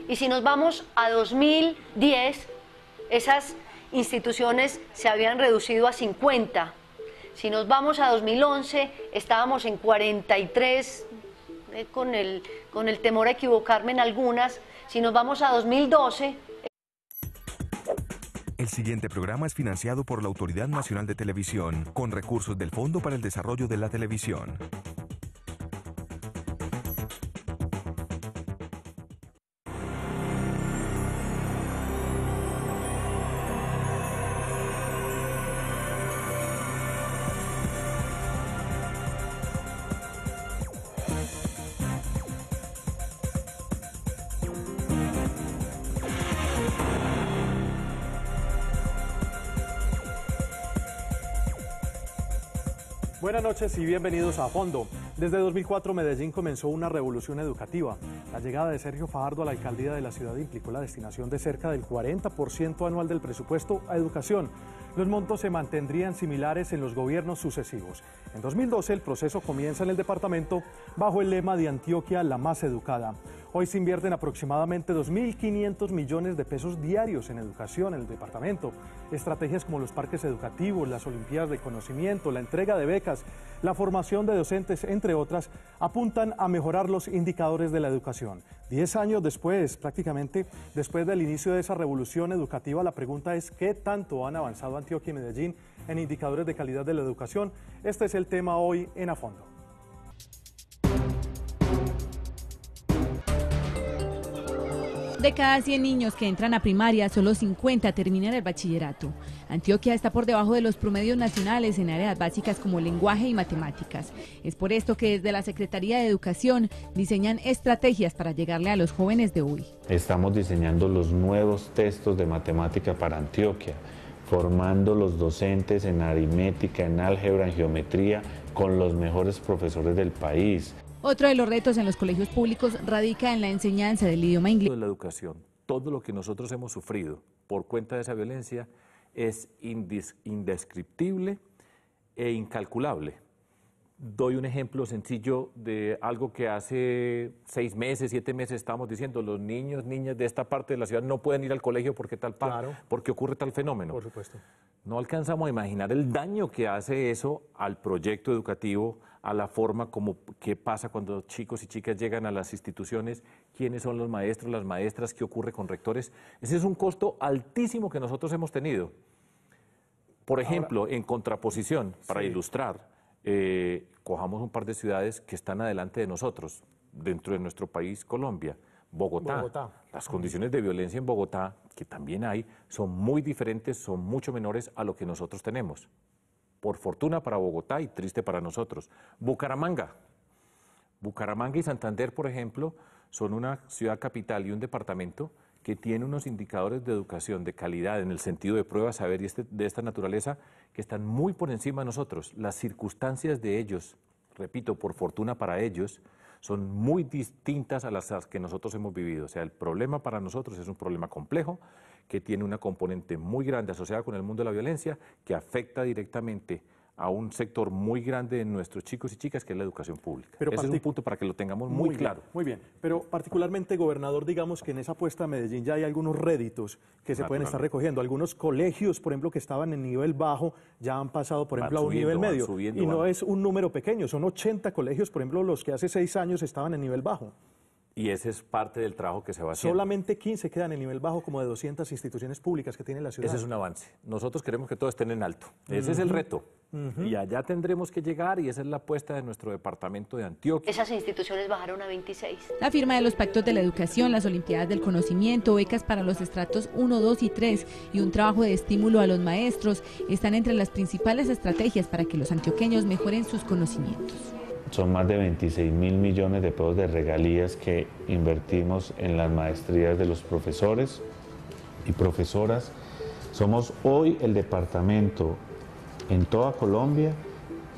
Y si nos vamos a 2010, esas instituciones se habían reducido a 50. Si nos vamos a 2011, estábamos en 43, eh, con, el, con el temor a equivocarme en algunas. Si nos vamos a 2012... El siguiente programa es financiado por la Autoridad Nacional de Televisión, con recursos del Fondo para el Desarrollo de la Televisión. Buenas noches y bienvenidos a Fondo. Desde 2004 Medellín comenzó una revolución educativa. La llegada de Sergio Fajardo a la alcaldía de la ciudad implicó la destinación de cerca del 40% anual del presupuesto a educación. Los montos se mantendrían similares en los gobiernos sucesivos. En 2012 el proceso comienza en el departamento bajo el lema de Antioquia la más educada. Hoy se invierten aproximadamente 2.500 millones de pesos diarios en educación en el departamento. Estrategias como los parques educativos, las Olimpiadas de Conocimiento, la entrega de becas, la formación de docentes, entre otras, apuntan a mejorar los indicadores de la educación. Diez años después, prácticamente después del inicio de esa revolución educativa, la pregunta es qué tanto han avanzado Antioquia y Medellín en indicadores de calidad de la educación. Este es el tema hoy en A Fondo. de cada 100 niños que entran a primaria, solo 50 terminan el bachillerato. Antioquia está por debajo de los promedios nacionales en áreas básicas como lenguaje y matemáticas. Es por esto que desde la Secretaría de Educación diseñan estrategias para llegarle a los jóvenes de hoy. Estamos diseñando los nuevos textos de matemática para Antioquia formando los docentes en aritmética, en álgebra, en geometría, con los mejores profesores del país, otro de los retos en los colegios públicos radica en la enseñanza del idioma inglés. la educación, todo lo que nosotros hemos sufrido por cuenta de esa violencia es indescriptible e incalculable. Doy un ejemplo sencillo de algo que hace seis meses, siete meses estábamos diciendo, los niños, niñas de esta parte de la ciudad no pueden ir al colegio porque tal claro. porque ocurre tal fenómeno. Por supuesto. No alcanzamos a imaginar el daño que hace eso al proyecto educativo, a la forma como qué pasa cuando chicos y chicas llegan a las instituciones, quiénes son los maestros, las maestras, qué ocurre con rectores. Ese es un costo altísimo que nosotros hemos tenido. Por ejemplo, en contraposición, para ilustrar, eh, cojamos un par de ciudades que están adelante de nosotros, dentro de nuestro país, Colombia. Bogotá. Las condiciones de violencia en Bogotá, que también hay, son muy diferentes, son mucho menores a lo que nosotros tenemos por fortuna para Bogotá y triste para nosotros. Bucaramanga. Bucaramanga y Santander, por ejemplo, son una ciudad capital y un departamento que tiene unos indicadores de educación de calidad en el sentido de pruebas, saber y este, de esta naturaleza que están muy por encima de nosotros. Las circunstancias de ellos, repito, por fortuna para ellos, son muy distintas a las que nosotros hemos vivido. O sea, el problema para nosotros es un problema complejo que tiene una componente muy grande asociada con el mundo de la violencia que afecta directamente a un sector muy grande de nuestros chicos y chicas, que es la educación pública. Pero Ese es un punto para que lo tengamos muy, claro. muy bien, pero particularmente, gobernador, digamos que en esa apuesta a Medellín ya hay algunos réditos que se pueden estar recogiendo. Algunos colegios, por ejemplo, que estaban en nivel bajo, ya han pasado, por ejemplo, a un nivel medio. y no es un número pequeño, son 80 colegios, por ejemplo, los que hace seis años estaban en nivel bajo. Y ese es parte del trabajo que se va a hacer. Solamente 15 quedan en nivel bajo como de 200 instituciones públicas que tiene la ciudad. Ese es un avance. Nosotros queremos que todos estén en alto. Ese es el reto. Y allá tendremos que llegar y esa es la apuesta de nuestro departamento de Antioquia. Esas instituciones bajaron a 26. La firma de los pactos de la educación, las Olimpiadas del Conocimiento, becas para los estratos 1, 2 y 3 y un trabajo de estímulo a los maestros están entre las principales estrategias para que los antioqueños mejoren sus conocimientos son más de 26 mil millones de pesos de regalías que invertimos en las maestrías de los profesores y profesoras. Somos hoy el departamento en toda Colombia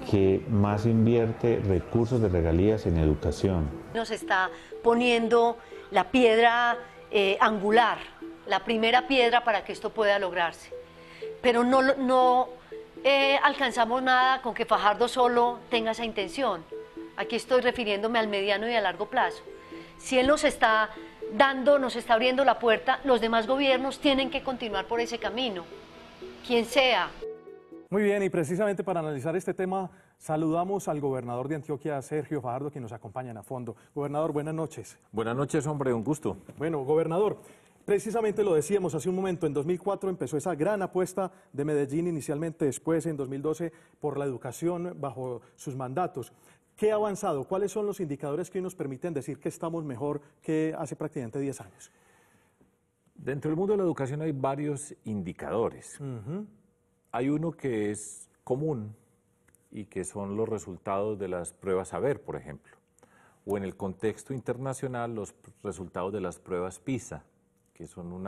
que más invierte recursos de regalías en educación. Nos está poniendo la piedra eh, angular, la primera piedra para que esto pueda lograrse. Pero no, eh, alcanzamos nada con que Fajardo solo tenga esa intención. Aquí estoy refiriéndome al mediano y a largo plazo. Si Él nos está dando, nos está abriendo la puerta, los demás gobiernos tienen que continuar por ese camino, quien sea. Muy bien, y precisamente para analizar este tema, saludamos al gobernador de Antioquia, Sergio Fajardo, que nos acompaña en a fondo. Gobernador, buenas noches. Buenas noches, hombre, un gusto. Bueno, gobernador, Precisamente lo decíamos hace un momento, en 2004 empezó esa gran apuesta de Medellín, inicialmente después en 2012 por la educación bajo sus mandatos. ¿Qué ha avanzado? ¿Cuáles son los indicadores que nos permiten decir que estamos mejor que hace prácticamente 10 años? Dentro del mundo de la educación hay varios indicadores. Hay uno que es común y que son los resultados de las pruebas saber, por ejemplo, o en el contexto internacional los resultados de las pruebas PISA, que son un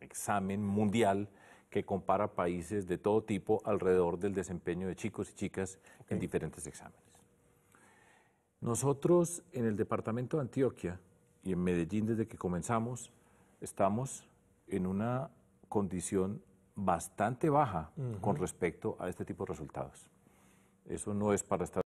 examen mundial que compara países de todo tipo alrededor del desempeño de chicos y chicas en diferentes exámenes. Nosotros en el departamento de Antioquia y en Medellín desde que comenzamos estamos en una condición bastante baja con respecto a este tipo de resultados. Eso no es para estar